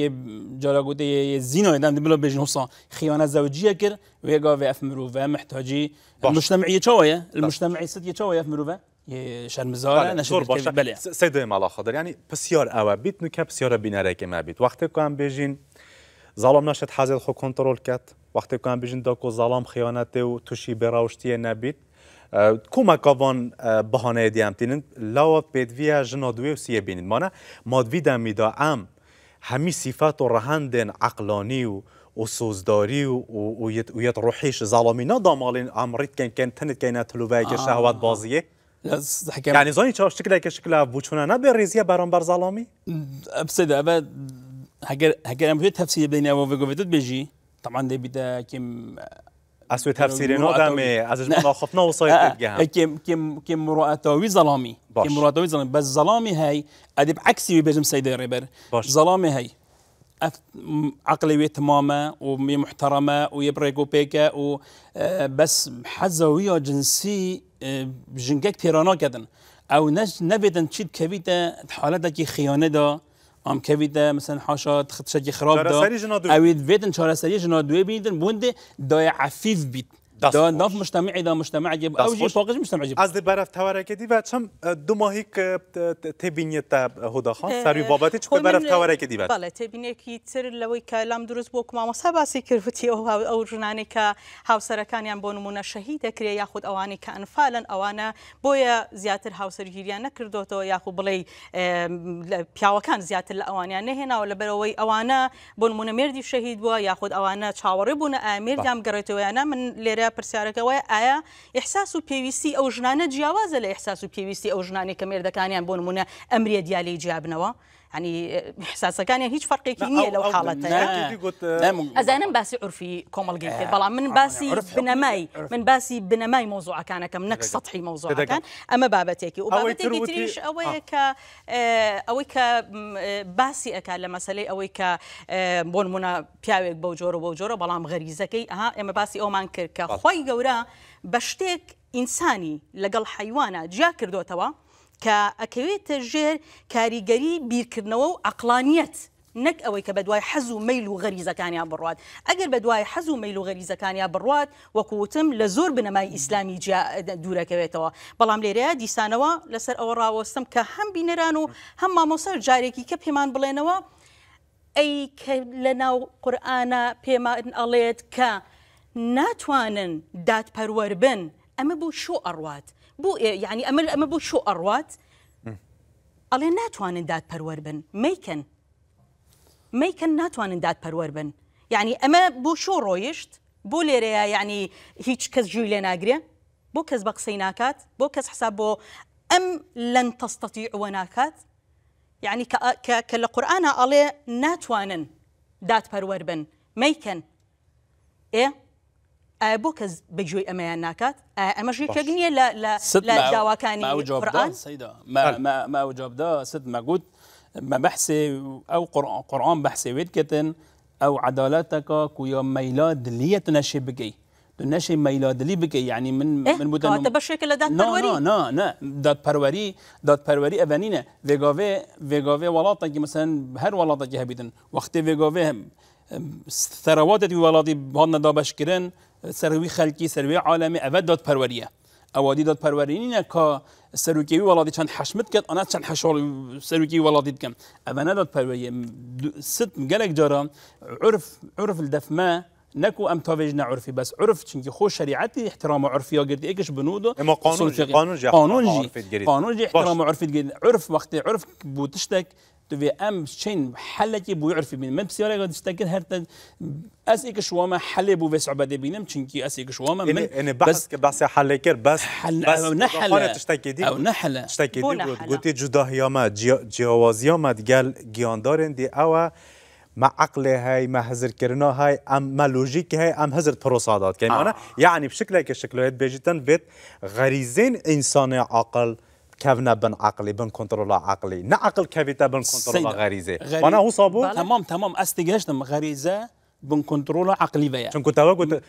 جالا قوتي زينو يدان بلو بيجن خيانه توجیه کرد ویگا و اف مروفه محتاجی المجتمعی چاویه المجتمعی ست یه چاویه اف مروفه شرمزاره نشد باشه بله سیده مالا خدر یعنی بسیار اوه بیت نو که بسیار بینره که وقتی که هم بیجین ظالم نشد حزید خو کنترل کرد وقتی که هم بیجین داکو ظالم خیانته و توشی براوشتی نبید کمکاوان بهانه دیم تینن لاو پیدوی جنادوی و سیه بینید مانه مادوی دمیدا ام همی صفات و رهندن عقلانی و و ئۆسۆزداری وەت ڕۆحیش زاڵامی ناداماڵین ئامڕیت کەنکەن تنت کەینە تلوڤایکە شاهوات که ینی زۆنی چاشتێکێکە شکلا بچوونە نەبێ ڕێزیە بەرەمبەر زاڵامی ئەسێدا ئەبە هەگەر ئەم بێت تەفسی بینەوە بگوێتت بێژی تەمان دەبیدە کیم ئەسوێ تەفسیرێنەوە از ئەزخفنەوە سایکم از زەڵامی مڕاتەوی زڵام بس زەڵامی های ادب عکسی بێژم سەیدە ڕێبەر باش زلامی هەی عقلية تماما ومي محترمة ويبريقو بيكا و آه، بس حزوية جنسي آه، جنجك تيرانا كدن او نج نبدن تشيد كبيدة حالتك خيانة دا ام كبيده مثلا حاشا تخدشه خراب دا او بدن چاره سری جنا دوی بیدن بونده دای عفیف بید ناف مجتمعي ده مجتمع يجب او جي فوقش مجتمع يجب از برف تورکه دی بچم دو ماهی که تبینیت هدا خان سری بابت چ برف تورکه دی بله تبینه کی تر لوی کلام درست بو کوم مسا باسی کروتی او او جنانه که هاوسرکان یان بونمونه شهید کری یا خود اوانه که انفالن اوانه بو زیاتر هاوسرگیریان نکردو تو یا خو بلی پیاوکان زیاتر اوانه نه هنا ولا بروی اوانه بونمونه مردی شهید بو یا خود اوانه چاوره بونه امیر دام گرتو یانه من لره هەیە پرسیارەکەەوەی ئایا ئحساس و پێویستی ئەو ژنانە جیاوازە لە ئحساس و پێویستی ئەو ژنانی کە مێردەکانیان بۆ نمونە ئەمرێ دیالی جیابنەوە يعني احساسه كان يعني هيك فرق كيمياء لو حالته اذا انا باسي عرفي كومال جيت نعم. بلا من آه، باسي بنماي من باسي بنماي موضوع كان كم نك سطحي موضوع كان اما بابتيكي وبابتيكي تريش اويك آه. آه، اويك باسي اكا لما سلي اويك بون منا بياوي بوجورو بوجورو بلا غريزه كي ها اما باسي او مانكر كخوي غورا بشتيك انساني لقى حيوانه جاكر دوتوا توا کە ئەکەوێتە ژێر کاریگەری بیرکردنەوە و ئەقلانیت. نەک ئەوەی کە بە دوای حەز و میل و غەریزەکانیان بڕات ئەگەر بە دوای حەز و میل و غەریزەکانیان بڕات وەکوتم لە زۆر بنەمای ئیسلامی دوورەکەوێتەوە بەڵام لێرەیە دیسانەوە لەسەر ئەوە ڕاوەستم کە هەم بینەران و هەم مامۆسەر جارێکی کە پێمان بڵێنەوە ئەی لە ناو قورآە پێمان ئەڵێت کە ناتوانن دادپەروەر بن ئەمە بۆ شو ئەڕوات بو يعني امل امل بو شو اروات ئەڵێ ناتوانن داد بروربن ميكن ميكن ناتوانن داد پەروەەر يعني اما بو شو رويشت بو بۆ يعني یعنی كز کەس ناغري لێ ناگرێ بۆ کەس بە حساب بو ام لن تستطيع وناكات يعني یعنی کە القران قورآە ناتوانن داد پەروەەر ميكن ايه آه، بۆ کەس بەگوێی ئەمەیان ناکات لا آه، نییە لە ما وجاب دا سيدا ما ما بحسي أو قرآن, قرآن ويد ويتكتن أو عدالتك كويا ميلاد لية تنشي بكي تنشي ميلاد لي بكي يعني من إيه؟ من بوتن كانت بشكل دات بروري نا نا نا دات بروري دات بروري أبنينة فيغوفي فيغوفي ولاتك مثلا هر ولاتك هبيدن وقت فيغوفي هم سروات دی ولادی بان دابش کردن سروی خلکی سروی عالمی اود داد پروریه اوادی داد پروری نه که سروکی ولادی چند حشمت کرد آنها چند حشال سروکی ولادی دکم اما نداد پروریه ست گلک جارا عرف عرف الدفما نكو ام توجنا عرفي بس عرف چونكي خوش شريعتي احترام عرفي قد ايكش بنودو اما قانون قانون قانون جی احترام عرفي قد عرف وقت عرف بوتشتك تو في ام شين حلتي بو یعرف بین من بسیار قد استکن هرت اسيك یک حل بو بس بده بينم چونکی اسيك یک شوام من انا بس بس حل كير بس حل او نحل او نحل تشتکی جدا هي ما جوازيا ما دگل گیاندارن دي او ما عقله هاي مع هزر كرنا هاي ام ما لوجيك هاي ام هزر بروسادات كيمانا يعني, آه. يعني بشكل هيك الشكل بيجتن بيت غريزين انسان عقل كافنا بن عقلي بن كنترول عقلي نعقل كافيتا بن كنترول غريزه وانا هو صابو تمام تمام استجاشتم غريزه بن كنترول عقلي بيا شنو كنت قلت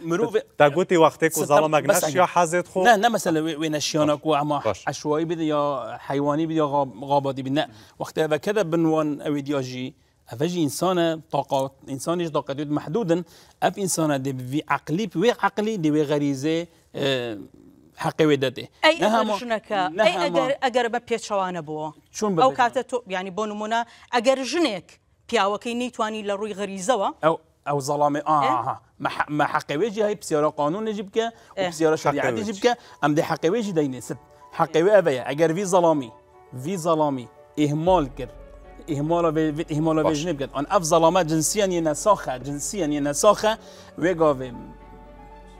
تا قلت وقتك ماكناش يا حازت خو لا لا مثلا وين اشيانك وعما عشوائي بده يا حيواني بده يا غاباتي بده وقتها كذا بنوان او دياجي افاجي انسان طاقه انسان ايش طاقه محدودا اف انسان دي عقلي بي عقلي دي غريزه اه، حقي ودته اي جنك اي اگر اگر بيت شوانه بو شون او كاته يعني بون منا اگر جنك بياوكي تواني لروي غريزه او او ظلامه اه إيه؟ ما حقي ويجي هاي بسيارة قانون نجيب كا وبسيارة إيه؟ شريعة نجيب ام دي حقي ويجي ديني ست حقي ويجي ابيا اگر في ظلامي في ظلامي اهمال كر اهمال في اهمال في جنب كت ان اف ظلامه جنسيا ينساخه جنسيا ينساخه ويجاوي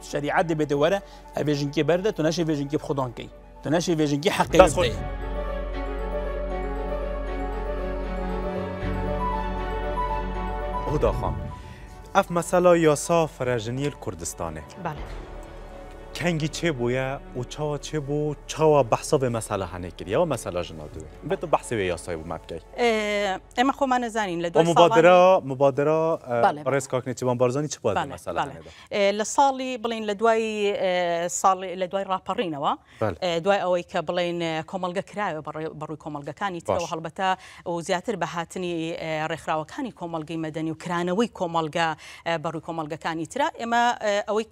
شریعت به دوره ویژنگی برده تو نشه ویژنگی خودان کی تو نشه ویژنگی حقیقت خود خدا خام اف مسئله یاسا صاف کردستانه بله کنگی چه بویا و چاوا چه بو چاوا بحثا به مسئله هنه کردی یا مسئله جنا دو به تو بحث به یاسای بو مبکی اما خو من زنین لدو مبادره مبادره رئیس کاکنی چبان بارزانی چه بود مسئله هنه لصالي بلين لدواي صالي لدواي رابرينا وا دواي اوي كبلين كومالغا كرايو بروي كومالغا كاني تلو هلبتا وزياتر بهاتني رخراو كاني كومالغي مدني وكرانوي كومالغا بروي كومالغا كاني ترا اما اوي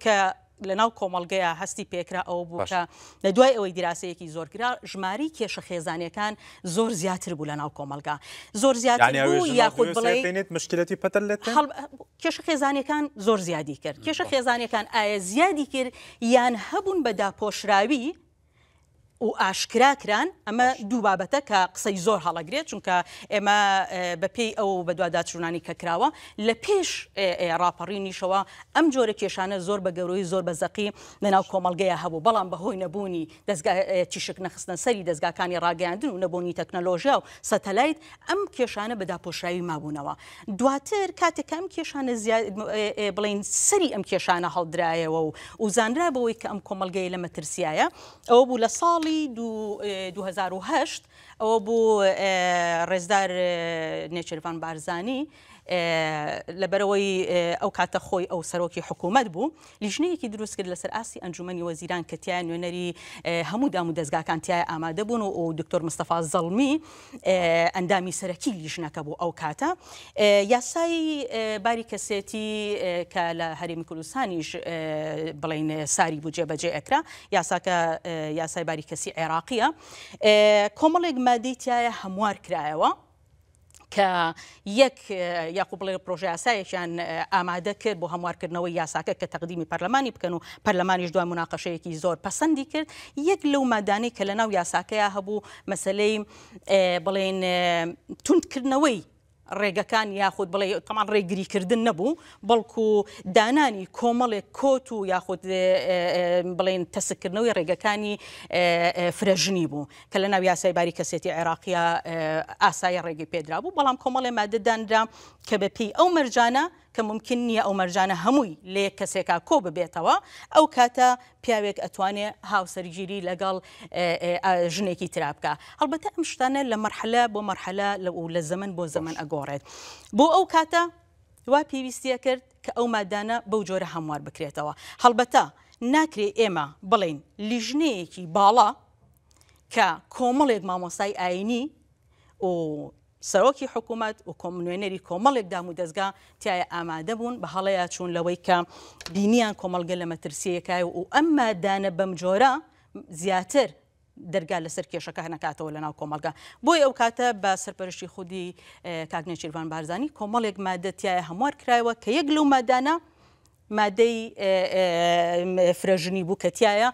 لەناو کۆمەلگەیە هەستی پێکرا ئەو بووکە لە دوای ئەوەی دیراسەیەکی زۆرگرا ژماری کێشە خێزانەکان زۆر زیاتر بوو لەناو کۆمەلگا زۆر زیاتر یاخود بڵێنێت مشکلەتی پەتەر لە کێشە خێزانەکان زۆر زیادی کرد کێشە خێزانەکان ئایا زیادی کرد یان هەبوون بە داپۆشراوی و ئاشکراکران ئەمە دوو بابەتە کە قسەی زۆر هەڵەگرێت چونکە ئێمە بە پێی ئەو بە دوواداچوونانی کە کراوە لە پێش راپەڕینیشەوە ئەم جۆرە کێشانە زۆر بە گەوروی زۆر بە زەقی لەناو کۆمەلگەیە هەبوو بەڵام بەهۆی نەبوونی چیشک نەخستن سەری دەستگاکانی ڕاگەاندن و نەبوونی تەکنەلۆژیا و سەتەلایت ئەم کێشانە بەداپۆشایی مابوونەوە دواتر کاتێک ئەم کێشانە بڵین سەری ئەم کێشانە هەڵدرایەوە و وزانرا بەوەی کە ئەم کۆمەلگەی لە مەترسیایە ئەوە بوو لە ساڵ ساڵی 2010 ئەوە بوو ڕێزدار نێچروان بارزانانی لەبەرەوەی ئەو کاتە خۆی ئەو سەرۆکی حکوومەت بوو لیژنەیەکی دروست کرد لەسەر ئاسی ئەنجومی وەزیران کەتیای نوێنەری هەموو دام و دەستگاکان تای ئامادە بوون و ئەو دکتۆر مستەفا زەڵمی ئەندامی سەرەکی لیژنەکە بوو ئەو کاتە یاسایی باری کەسێتی کە لە هەرمی کوردستانیش بڵین ساری بوو جێبەجێ ئەکرا یاساکە یاسای باری کەسی عێراقیە کۆمەڵێک مادەی تایە هەموار کرایەوە کە یەک یاخو بڵێ پرۆژاسایەکیان ئامادە کرد بۆ هەموارکردنەوەی یاساکە کە تەقدیمی پەرلەمانی بکەن و پەرلەمانیش دوای مناقەشەیەکی زۆر پەسەندی کرد یەک لەو مادانەی کە لە ناو یاساکەیە هەبوو مەسلەی بڵێن تونندکردنەوەی ڕێگەکان یاخود بڵێ تەمان ڕێگریکردن نەبوو بەڵکو دانانی کۆمەڵێک کۆت و یاخود بڵێن تەسکردنەوەی ڕێگەکانی فرەژنی بوو کە لە ناو یاسای باری کەسێتی عێراقیە ئاسایی ڕێگەی پێدرا بوو بەڵام کۆمەڵێ مادەدانرا کە بەپی ئەو مەرجانە کە ممکن نییە ئەو مەرجانە هەمووی لێ کەسێکا کۆ ببێتەوە ئەو کاتە پیاوێک ئەتوانێ هاوسەرگیری لەگەڵ ژنێکی ترابکە هەڵبەتە ئەم شتانە لە مەرحەلە بۆ مەرحەلە لە و لە زەمن بۆ زەمن ئەگۆڕێت بۆ ئەو کاتە وا پێویستیە کرد کە ئەو مادانە بەو جۆرە هەموار بکرێتەوە هەڵبەتە ناکرێ ئێمە بڵین لیژنەیەکی باڵا کە کۆمەڵێک مامۆسای ئاینی و سەرۆکی حکوومەت و کۆمنوێنەری کۆمەڵێک دام و دەستگا تایە ئامادە بوون بە هەڵەیە چوون لەوەی کە بینیان کۆمەلگە لە مەترسیەکای و ئەمما دانە بەم جۆرە زیاتر دەرگا لەسەر کێشەکە هەنکاتەوە لەناو کۆمەلگا بۆی ئەو کاتە بە سەرپەرشتی خودی کاگنێکیروان بارزانانی کۆمەڵێک مادەتیایە هەموار کرایەوە کە یەک لەو مادانە مادەی فرەژنی بووکەتیایە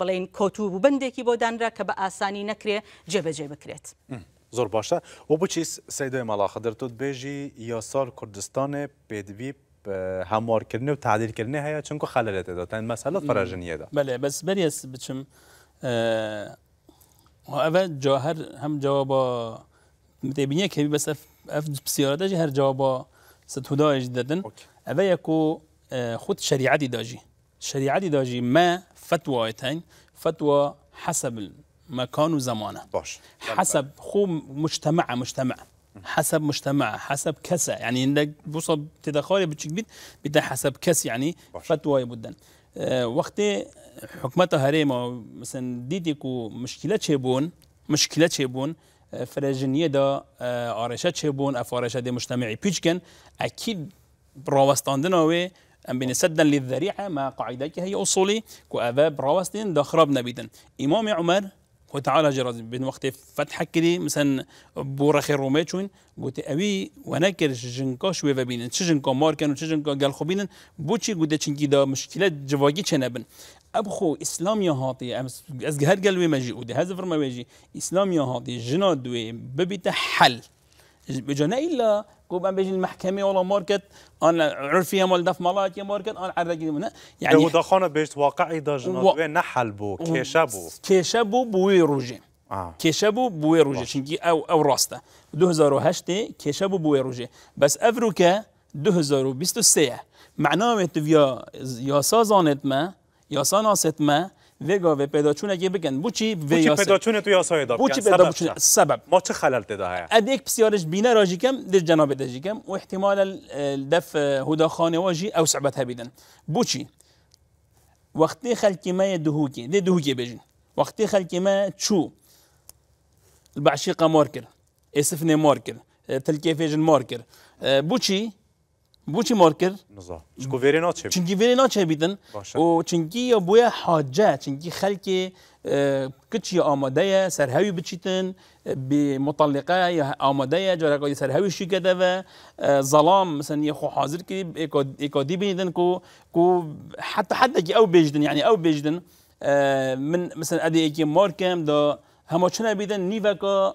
بڵین کۆتوو بوو بندێکی بۆ دانرا کە بە ئاسانی نەکرێ جێبەجێ بکرێت. زور باشه و بچی سەدای مەلاخە دەرتوت بێژی یاسار پیدوی هموار اه، کرنه و تعدیل تعدیلکردنی هەیە چونکو خەلەت دەداتەن مەسەلە فەرژنیەدا بەێ بەس بەریس بچم اه، ئەە جاهر هەم جوابە متێبینە اف, بەس ئەف پسیارەدەژی هەر جوابە ستهداش دەدن دادن اول یکو خود شریعتی داجی شریعتی داجی ما فتوه فتوایتەین فتوه حسب مكان وزمانه باش حسب خو مجتمع مجتمع حسب مجتمع حسب كسا يعني عندك بوصل تدخل بتشكبيت بدا حسب كس يعني فتوى يبدا أه وقت حكمته هريمه مثلا ديديك مشكله شيبون مشكله شيبون اه، فرجنيه دا اه، آرشه چبون افارشه دي مجتمعي مجتمعی اكيد کن اکید ام بين سدن للذريعه ما قاعده هي اصولي كو که اوه دا خراب نبیدن امام عمر وتعالى جرازم بين وقت فتح كده مثلا بورا خير وماتشون قلت أبي ونكر شجنكا شوي بينن شجنكا ماركن وشجنكا قال خوبينن بوشي قد تشنكي دا مشكلات جواجي شنبن ابخو اسلام يهاطي امس از هر ودي هذا فرما ويجي اسلام يهاطي هاطي جناد ببيت حل بجنا الا كوبا بيجي المحكمه والله ماركت انا عرفي مال دف مالات يا ماركت انا عرجي منه يعني هو دخانه بيجت واقعي دا وين نحل بو كيشابو كيشابو بوي روجي آه. كيشابو بوي روجي شنكي او او راسته 2008 كشبو بوي روجي بس افريكا 2023 معناه تبيا يا يا سازانت ما يا ساناست ما لگاوه پداچون اگه بگن بوچی و یاسه پداچون تو یاسای دا بوچی پداچون سبب ما چه خلل تدا هيا اد یک بسیارش بینه راجیکم در جناب دجیکم و احتمال دف هدا واجی او سعبتها بیدن بوچی وقتی خلکی ما دهوکی ده دهوکی بجن وقتی خلکی ما چو البعشیقه مارکر اسفنه مارکر تلکیفیجن مارکر بوچی بوچی مارکر نزا چکو ویری نا چه چنگی ویری نا چه بیدن باشه و چنگی یا حاجه چنگی خلکی کچی آماده سرهاوی سرهوی بچیتن به مطلقه یا آماده یا جارا که سرهوی شکده و ظلام مثلا یه خو حاضر که اکادی بینیدن کو کو حتی حد او بیجدن یعنی او بیجدن من مثلا ادی اکی مارکم دا همه چنه بیدن نیوکا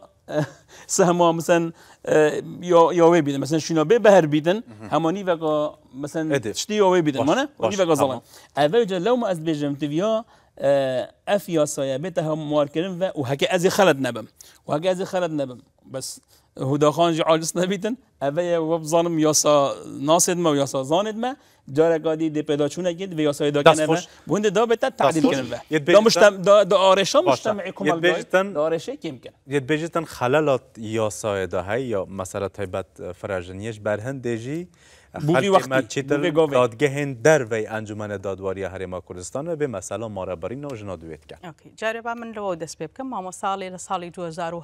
سهما مثلا اه، یا یا وی بیدن مثلا شینا به بهر بیدن همانی وقا مثلا چتی یا وی بیدن مانه وی وقا ظلم اول جا لو ما از بجم تیویا اه، اف یا سایه بیت هم موار کردن و هکه از خلد نبم و هکه از خلد نبم بس hudaxonji ojiz nabitn یاسا va یاسا و یاسا یاسا ما جاره جارگادی دی پیدا چونه گید و یاسای دا کنه بونده دا بتا تعدیل کنه دا مشتم دا دا آرشا مشتم کمال بیجتن دا آرشه کیم کنه ید بجیتن خلالات یاسای دا هی یا مسئله تایبت فراجنیش برهن دیجی وەختیگەهێن دەرەی ئەنجومە دادواریە هەرێما کوردستانە بێ مەسەلا مارەبەرینەوە ژنا دوێتکە جارێ با من لەوە دەست پێ بکەم مامە ساڵی لە ساڵی 2010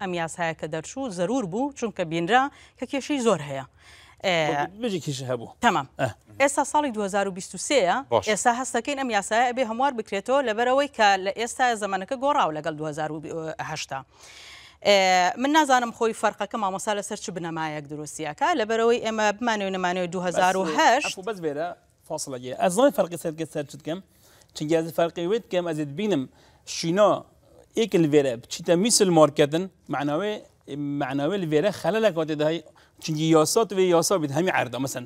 ئەم یاسایە کە دەرچوو زەرور بوو چونکە بینرا کە کێشەی زۆر هەیە. بژێکیش هەبوو تەمام ئێستا ساڵی 2023ە ئێستا هەستەکەین ئەم یاسایە بێ هەموار بکرێتەوە لەبەرەوەی کە لە ئێستا زمانەکە گۆڕاو لەگەڵ 2010 هشتا. آه، من نازانم خۆی فەرقەکە مامۆسالە سەر چ بنەمایەک دروستیەکە لە بەرەوەی ئێمە بمانەوە نەمانەوە 2010 بەس بێرە فاصلەیە ئەزڵی فەرقی سەرگە سەرچتکەم چنگە ئەزی فەرقی وێت کەم ئەزیت بینم شینا ئێک لێرە بچیتە میسل مۆرکردن معناوێ معناوێ لێرە خەلە لە کاتێداهی چنگی یاسات وێ یاسا بیت هەمی عردا مەسن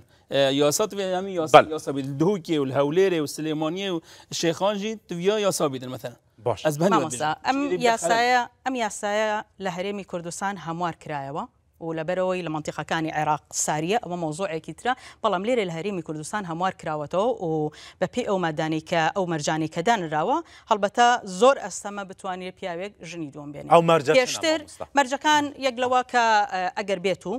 یاسات وێ هەمی یاسا بیت دهوکێ و هەولێرێ و سلێمانیە و تو تویا یاسا بیدن مثلا باش ئەم یاسایە ئەم یاسایە لە هەرێمی کوردستان هەموار کرایەوە و لەبەرەوەی لە منتیقەکانی عێراق ساریە ئەوە مۆزۆعێکی ترە بەڵام لێرە لە هەرمی کوردستان هەموار کراوەتەوە و بە پێی ئەو مادانی کە ئەو مەرجانی کەدانراوە هەڵبەتە زۆر ئەستەمە بتوانێت پیاوێک ژنی دوم بێن ئەو پێشتر مەرجەکان یەک لەوە کە ئەگەر بێت و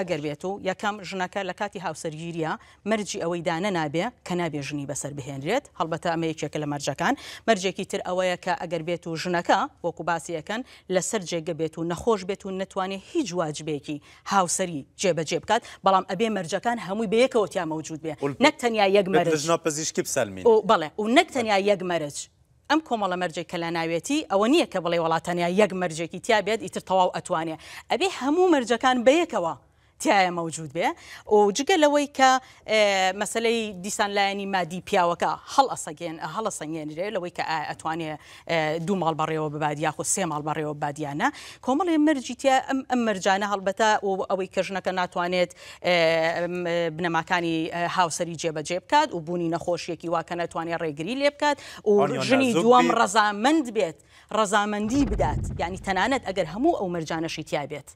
ئەگەر بێت و یەکەم ژنەکە لە کاتی هاوسەرگیریە مەرجی ئەوەی دانە نابێ کە نابێ ژنی بەسەر بهێنرێت هەڵبەتە ئەمەیەکێکە لە مەرجەکان مەرجێکی تر ئەوەیە کە ئەگەر بێت و ژنەکە وەکو باسیەکەن لەسەر جێگە بێت و نەخۆش بێت و نتوانێت هیچ واجبێکی هاوسری جێبەجێ بکات بەڵام ئەبێ مەرجەکان هەمووی بەیەکەوە تیا مەوجود بێ نەک تەنیا یەک مەرجنا پزیشکی بسەلمی بڵێ و نەک تەنیا یەک مەرج ئەم کۆمەڵە مەرجێک کە لە ناوێتی ئەوە نییە کە بڵێ وڵاتەنیا یەک مەرجێکی تیا بێت ئیتر تەواو ئەتوانێ ئەبێ هەموو مەرجەکان بەیەکەوە تایە مەوجود بێ و جگە لەوەی کە مەسلەی دیسان لایەنی مادی پیاوەکە هەڵ ئەسەگەن هەڵە سەنگێنرێ لەوەی کە ئەتوانێت دوو ماڵ بەڕێەوە بباد یاخۆ سێ ماڵ بەڕێەوە بادیانە کۆمەڵێ مەرجیتە ئەم ئەم مەرجانە هەڵبەتە و ئەوەی کەژنەکە ناتوانێت بنەماکانی هاوسری جێبەجێ بکات و بوونی نەخۆشیەکی واکە نەتوانێت ڕێگری لێ بکات و ژنی دووەم ڕزامند بێت ڕزامەندی بدات ینی تەنانەت ئەگەر هەموو ئەو مەرجانەشی تیا بێت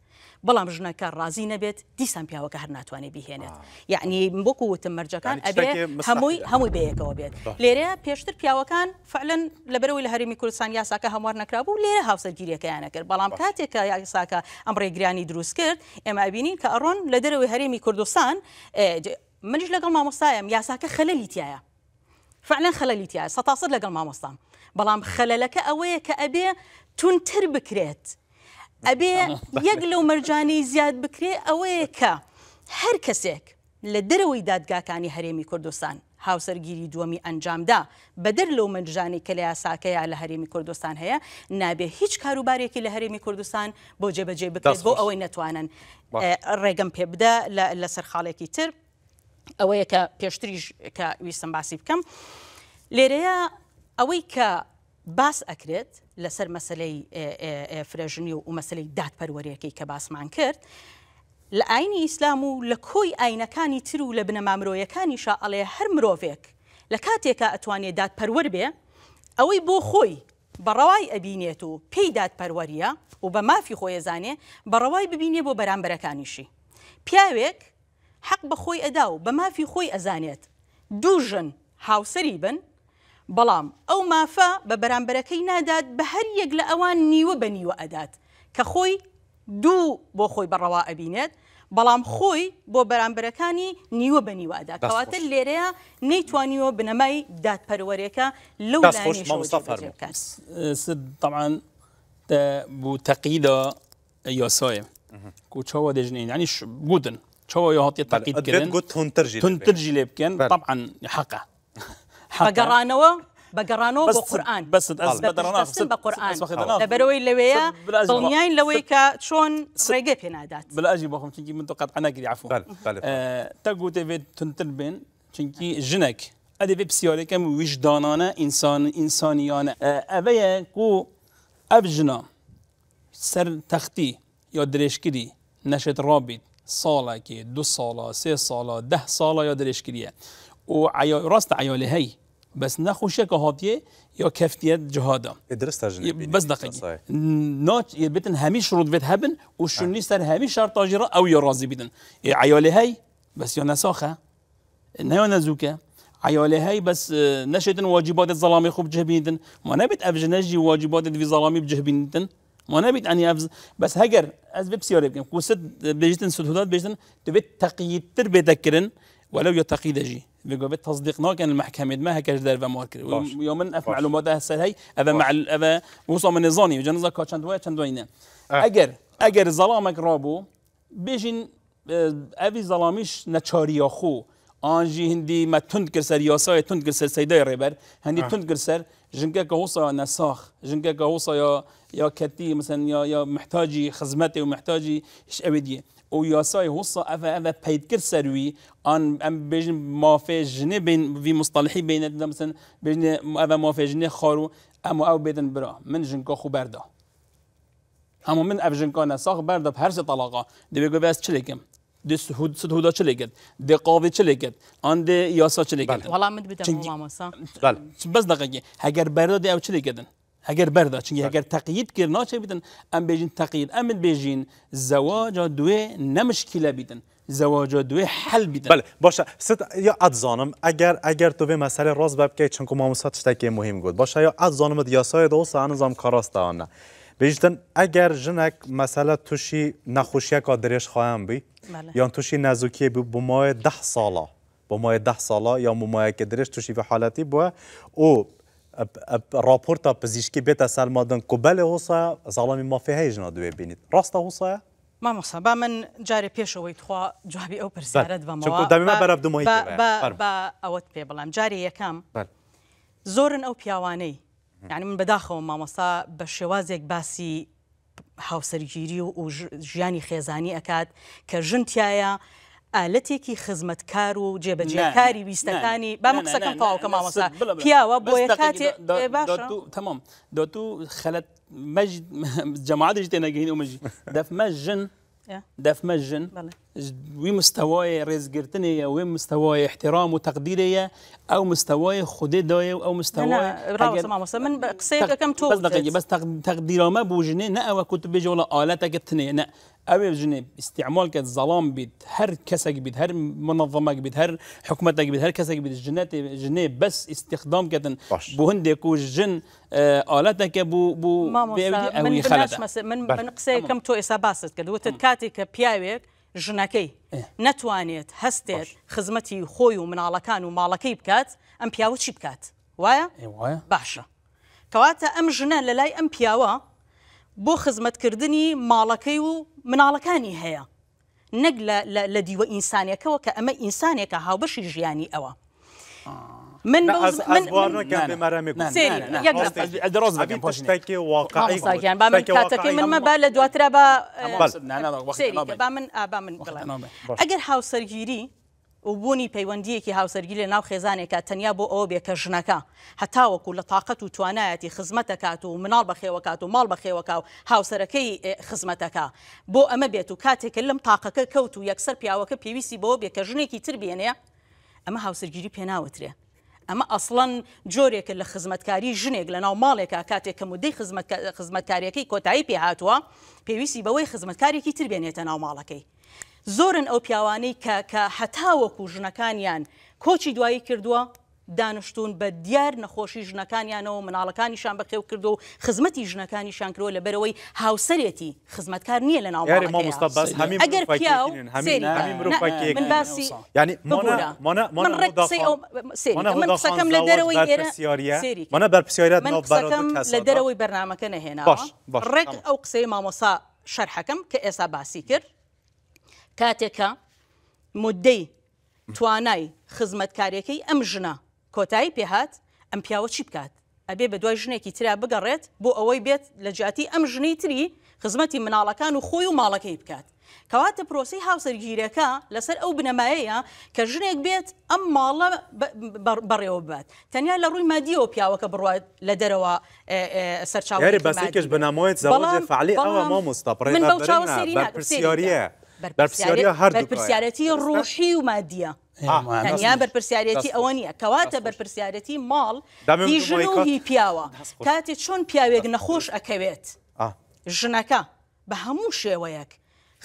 بەڵام ژنەکە ڕازی نەبێت دیسان پیاوەکە هەر ناتوانێت بیهێنێت یعنی بۆکو وتم مەرجەکان ئەبێ هەمووی هەمووی بەیەکەوە بێت لێرە پێشتر پیاوەکان فعلەن لەبەرەوەی لە هەرمی کوردستان یاساکە هەموار نکرابوو لێرە هاوسەرگیریەکەیانە کرد بەڵام کاتێکە یاساکە ئەم ڕێگرانی دروست کرد ئێمە بینین کە ئەڕۆن لە دەرەوەی هەرێمی کوردستان منش لەگەڵ مامۆستایم یاساکە خەلەلیتیایە فعلا خەلەلیتیایە سەتاسد لەگەڵ مامۆستان بەڵام خەلەلەکە ئەوەیە کە ئەبێ تونتر بکرێت ئەبێ یەک لەو مەرجانی زیاد بکرێ ئەوەیە کە هەر کەسێک لە دەرەوەی دادگاکانی هەرێمی کوردستان هاوسەرگیری دووەمی ئەنجامدا بەدەر لەو منجانی کە لە یاساکەیە لە هەرێمی کوردستان هەیە نابێ هیچ کاروبارێکی لە هەرێمی کوردستان بۆ جێبەجێ بکات بۆ ئەوەی نتوانن ڕێگەم پێ بدە لەسەر خاڵێکی تر ئەوەیە کە پێشتریش کە ویستم باسی بکەم لێرەیە ئەوەی کە باس ئەکرێت لەسەر مەسلەی فرێژنی و مەسلەی دادپەروەریەکەی کە باسمان کرد لە ئاینی ئیسلام و لە کۆی ئاینەکانی تر و لە بنەمامرۆیەکانی شعڵێ هەر مرۆڤێک لە کاتێکە ئەتوانێت دادپەروەر بێ ئەوەی بۆ خۆی بەڕەوای ئەبینێت و پێی دادپەروەریە و بە مافی خۆیەزانێ بەڕەوای ببینێ بۆ بەرامبەرەکانیشی پیاوێک حەق بە خۆی ئەدا و بە مافی خۆی ئەزانێت دوو ژن هاوسری بن بەڵام ئەو مافە بە بەرامبەرەکەی نادات بە هەر یەک لە ئەوان نیوە بە نیوە ئەدات کە خۆی دوو بۆ خۆی بەڕەوا ئەبینێت بەڵام خۆی بە بەرامبەرەکانی نیوە بە نیوادات کەواتە لێرەیە نەیتوانیوە بنەمای دادپەروەرێکە لەو طبعاان بوو تەقیدا یاسایە کوچەوە دەژنین ینی گودن چەوە هاتی تەقیت گوت تونترژی تونترژی لێ بکەن طبعاان حقە بقرانو بقرانو بس بقران بس بقران بس بقران بس لەبەرەوەی بس دڵنیایین بس کە بس سێگە بس بەلاژی بس چینکی من تۆ بس ئەناگری بس تەگوتەوێت بس بێن بس ژنێک بس بێ بس ویژدانانە بس ئینسانیانە بس و ئەف ژنا سەر تەختی یا درێژکردی نەشێت ڕابیت كي دو ساڵە سي ساڵە ده ساڵە یا درێژکریە وعيا ڕاستە عیالی هەی بس نخو شك هاتيه يا كفتيه جهادا درست بس دقيقه نوت يبتن همي شروط بيت هبن وشني آه. سر همي شرط اجرا او يرازي بيدن يا عيالي هي بس يا نساخه نه نزوكا عيالي هاي بس اه، نشدن واجبات الظلامي خوب جهبيدن ما نبيت افجنجي واجبات في ظلامي بجهبيدن ما نبيت اني افز بس هجر از بيبسيور يمكن وسد بيجتن سدودات بيجتن تبيت تقييد تربيتكرن ولو يتقيد جي بقبت تصديق كان المحكمة ما هكذا دار فما هكر يومن اف معلومات هسه هي أبا مع أبا وصل من نظامي وجنزا كاتشان دوا كاتشان دوينا أجر أجر ظلامك رابو بيجين آه، ابي ظلاميش نچاريا خو آنجي هندي ما تند کر سر یاسای تند کر سيدا سیدای ریبر هندی آه. تند کر جنكا كوصا نساخ جنكا كوصا يا يا كتي مثلا يا يا محتاجي خدمتي ومحتاجي ايش اش او یاسای حصا اف اف پید کر سروی آن ام بجن مافی جنی بین وی مصطلحی بین دا مثلا بجن اف مافی جنی خارو اما او بیدن برا من جنکا خو بردا اما من اف جنکا نساخ بردا هر سه طلاقا دی بگو بیست چلیکم دی سهود سهودا چلیکت دی قاوی چلیکت آن دی یاسا چلیکت والا من بتم ماماسا بله بس دقیقی هگر بردا دی او چلیکتن هەگەر بەرداچین اگر تەقیید بله. کرد ناچێ بدن ئەم بێژین تقیید ئەمن زواج دوه دوی نەمشکی لە بیدن. زەواجە دوی حل بله، باشه ست یا ئەزانم اگر اگر تو بێ مەسەری ڕاست بە بکەیت چونکو مامۆسا مهم گوت باشه یا ئەزانمت یاسای دەوسە ئەنزام کاڕاستەوانە. اگر جنک ژنێک توشی توی نەخوشیەکە درش خواهم بی یا یا نازوکیە بوو بۆ مایە ده ساله بۆ ده ساله یا مومایەکە درش توشی به حالەتی بووە او راپۆرتا پزیشکی بێتە سەرمادن کوبلێ هۆسە زاڵامی مافی هەیەژنا دوێ بینیت ڕاستە هۆسەیە؟ مامۆسا با من جارێ پێشەوەی تخوا جوابی ئەو پرسیارت بەمەوە ئەوەت پێ بڵام جارێ یەکەم زۆرن ئەو پیاوانەی یعنی من بەداخەوە مامۆسا بە شێوازێک باسی هاوسەرگیری و ژیانی خێزانی ئەکات کە ژنتایە التي كي خدمت كارو جبه جی کاری ویست کانی با فاو کم آماسه پیا وبويا باید کاتی تمام دوتو خلت مجد مج جماعتی جت نگهین و مج دف مجن دف مجن وی مستوای رزقرتني یا وی احترام وتقديري آو مستوای خودی دایه و آو مستوای راست ما مثلا من قصه كم تو بس دقیقه بس تقدیرام بوجنه نه و کتب جولا آلت اگه ابي جنب استعمالك الظلام بيت هر كسك بيت هر منظمة بيت هر حكومة بيت هر كسك بيت جنات جني بس استخدام كتن بهندك وجن آه، آلاتك بو بو من بناش من من قصي كم تو اساباست كد وتكاتي كبياوك ژنەکەی إيه. نەتوانێت هەستێت خزمەتی خۆی و مناڵەکان و ماڵەکەی بکات ئەم پیاوە چی بکات وایە باشە إيه، باشا كواتا أم لە للاي أم پیاوە بۆ خزمەتکردنی ماڵەکەی و مناڵەکانی هەیە نەک لە دیوە ئینسانیەکەەوە کە ئەمە ئینسانێکە هاوبەشی ژیانی ئەوە. من پشتێکی واقعیان با من کاتەکەی منمە با لە دواترا بە من ئابا من ئەگەر هاوسەرگیری و بوونی پەیوەندیەکی هاوسەرگی لە ناو خێزانێکە تەنیا بۆ ئەو بێکە ژنەکە هەتاوەکو لە تااقەت و توانایەتی خزمەتەکات و مناڵ بەخێوەکات و ماڵ بەخێوەکە و هاوسەرەکەی خزمەتەکە بۆ ئەمە بێت و کاتێکە لەم تااقەکە کەوت و یەکسەر پیاوەکە پێویستی بۆ بێکە ژنێکی تر بێنێ ئەمە هاوسەرگیری پێناوترێ ئەمە ئەسڵەن جۆرێکە لە خزمەتکاری ژنێک لە ناو ماڵێکە کاتێک کە مدەی خزمەتکاریەکەی کۆتایی پێهاتووە پێویستی بەوەی خزمەتکارێکی تر بێنێتە ناو ماڵەکەی زۆرن ئەو پیاوانەی کە کە هەتاوەکو ژنەکانیان کۆچی دوایی کردووە دانیشتون بە دیار نەخۆشی ژنەکانیانەوە مناڵەکانیشان بەخێو کردو و خزمەتی ژنەکانیشان کردەوە لە بەرەوەی هاوسەرێتی خزمەتکار نییە لە ناوەکەم لە دەرەوەی منە بەرپسیارەت لە دەرەوەی بەرنمەکە نەهێنا ڕێک ئەو قسەی مامۆسا شەرحەکەم کە ئێستا باسی کرد کاتێکە مدەی توانای خزمەتکاریەکەی ئەم ژنە کۆتایی پێهات ئەم پیاوە چی بکات ئەبێ بە دوای ژنێکی ترا بگەڕێت بۆ ئەوەی بێت لە جیاتی ئەم ژنی تری خزمەتی مناڵەکان و خۆی و ماڵەکەی بکات کەواتە پرۆسی هاوسەرگیرەکە لەسەر ئەو بنەمایەیە کە ژنێک بێت ئەم ماڵە بەڕێوە بات تەنیا لە ڕووی مادیەوە پیاوەکە بڕات لە دەرەوە سەرچاوێت بەسێکش بەنامۆیت زەڵ فعلی ئەوە مامۆستا پرسیارە. بەرپسیارە هەر بەرپسیارەتی ڕۆشی و مادیە. تەنیا بەرپسیارەتی ئەوە نییە کەواتە بەرپسیارەتی ماڵ ژن و هی پیاوە کاتێک چۆن پیاوێک نەخۆش ئەکەوێت ژنەکە بە هەموو شێوەیەک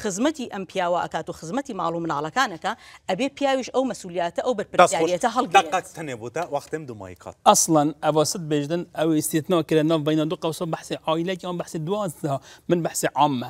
خزمەتی ئەم پیاوە ئەکات و خزمەتی ماڵ و مناڵەکانەکە ئەبێ پیاویش ئەو مەسولیاتە ئەو بەرپسیارەتە هەڵگەقەتەنێ بۆتە وەختم دومای کات ئەسڵەن ئەوەست بێژدن ئەو ئیسیتنەوە کرێنەوە بینە دوو قوسە بەحسی ئایلێکی ئەم بەحسی دوازدا من بەحسی عامە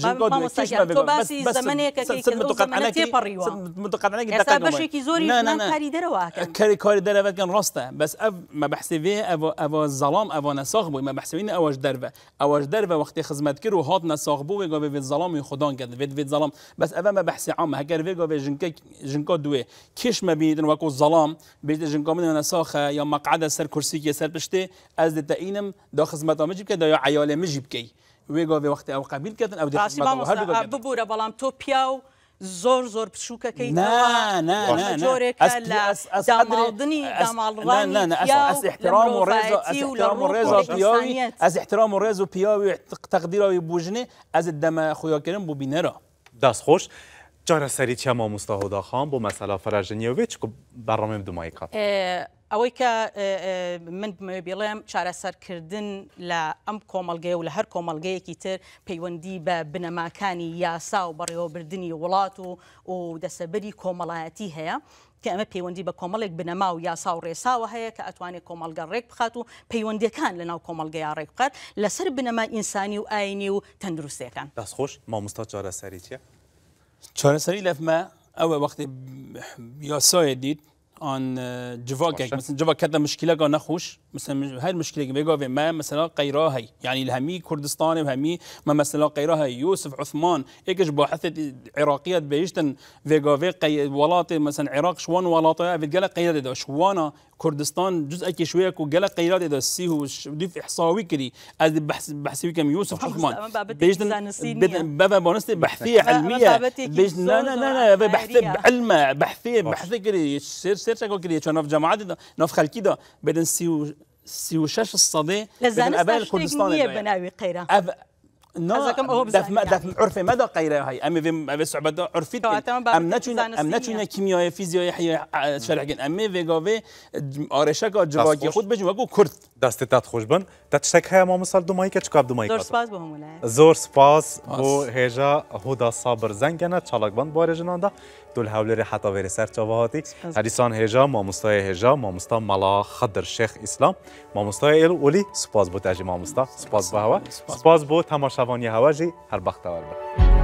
جنگود کیش ما بس بس زمانی که که زمان تیپریوا متقطعنه که دقیقا باشه کی زوری من کاری داره واکن کاری کاری داره واکن راسته بس اف ما بحسبه اف اف ظلام اف نساخ بو ما بحسبین اوج دربه اوج دربه وقتی خدمت کرد و هات نساخ بو گو به ظلام خدان کرد وید وید ظلام بس اف ما بحث عام هکر وی گو به جنگ جنگ كيش ما بینید وكو ظلام به جنگ من نساخه یا مقعد سر کرسی که سر پشته از دتاینم دا خدمت مجب که دا یا عیال مجب کی ویگاه ده وقت او قابل کردن او درسمو هردو ده. هاشم بابا بالا توپیاو زور زور شوکه که اینو واط. نه نه نه. از صدری دادونی دامال رای. از احترام و رز و پیای احترام و رز و از احترام و رز و پیای و تقدیر و از دما خویا کریم بو بینرا. دست خوش جان سرچ ما مستهدا خان و مصلا فرژنیویچ کو برنامه دمایکات. ئەوەی کە من بڵێم چارەسەرکردن لە ئەم کۆمەلگەی و لە هەر کۆمەلگەیەکی تر پەیوەندی بە بنەماکانی یاسا و بەڕێوەبردننی وڵات و و دەسەبری کۆمەڵایەتی هەیە کە ئەمە پەیوەندی بە کۆمەڵێک بنەما و یاسا و ڕێساوە هەیە کە ئەتوانێت کۆمەلگە ڕێک بخات و پەیوەندەکان لەناو کۆمەلگەیا ڕێک بخات لەسەر بنەما ئینسانی و ئاینی و تەندروستەکان دەستخۆش مامۆستا چارەسەری چیە؟ چارەسەری لەفمە ئەوە وەختی یاسایە دیت آن جواک مثلا جواک کده مشکله گا نخوش مثلا هر مشکلی بگو ما مثلا قیرا هی یعنی يعني همی کردستان و همی ما مثلا قیرا هی یوسف عثمان یکش باحث عراقیت بیشتن وگو قی ولات مثلا عراق شوان ولات قال قیرا ده شوانا كردستان جزء كشويك وقال قيلات إذا هو ضيف إحصاوي كري أز بحث بحثي كم يوسف عثمان بيجن بابا بونست بحثية علمية بيجن لا لا لا لا بحث علمة بحثية بحثية كري سير سير شكل كري شو نف جماعات نف خلكي دا بدن سيو 36 صدی لازم ابال الكردستان نية بناوي نه أف... دف ما دف عرف مدا قيرة هاي أمي في ام صعبة ام أم نتونا أم كيمياء فيزياء حياة شرح جن أمي خود بچو وگو کرد دست تات خوش بن تات شک های ما مسال دو که چکاب دو زور سپاس با همونه زور سپاس بو صابر زنگنا چالاک دولهاولر حتا وری سر چواهاتی حدیثان هجا ماموستای هجا مامستا ملا خدر شیخ اسلام ماموستای ال اولی سپاس بو تجی مامستا سپاس بو هوا سپاس بو تماشاوانی هوا جی هر بخت آور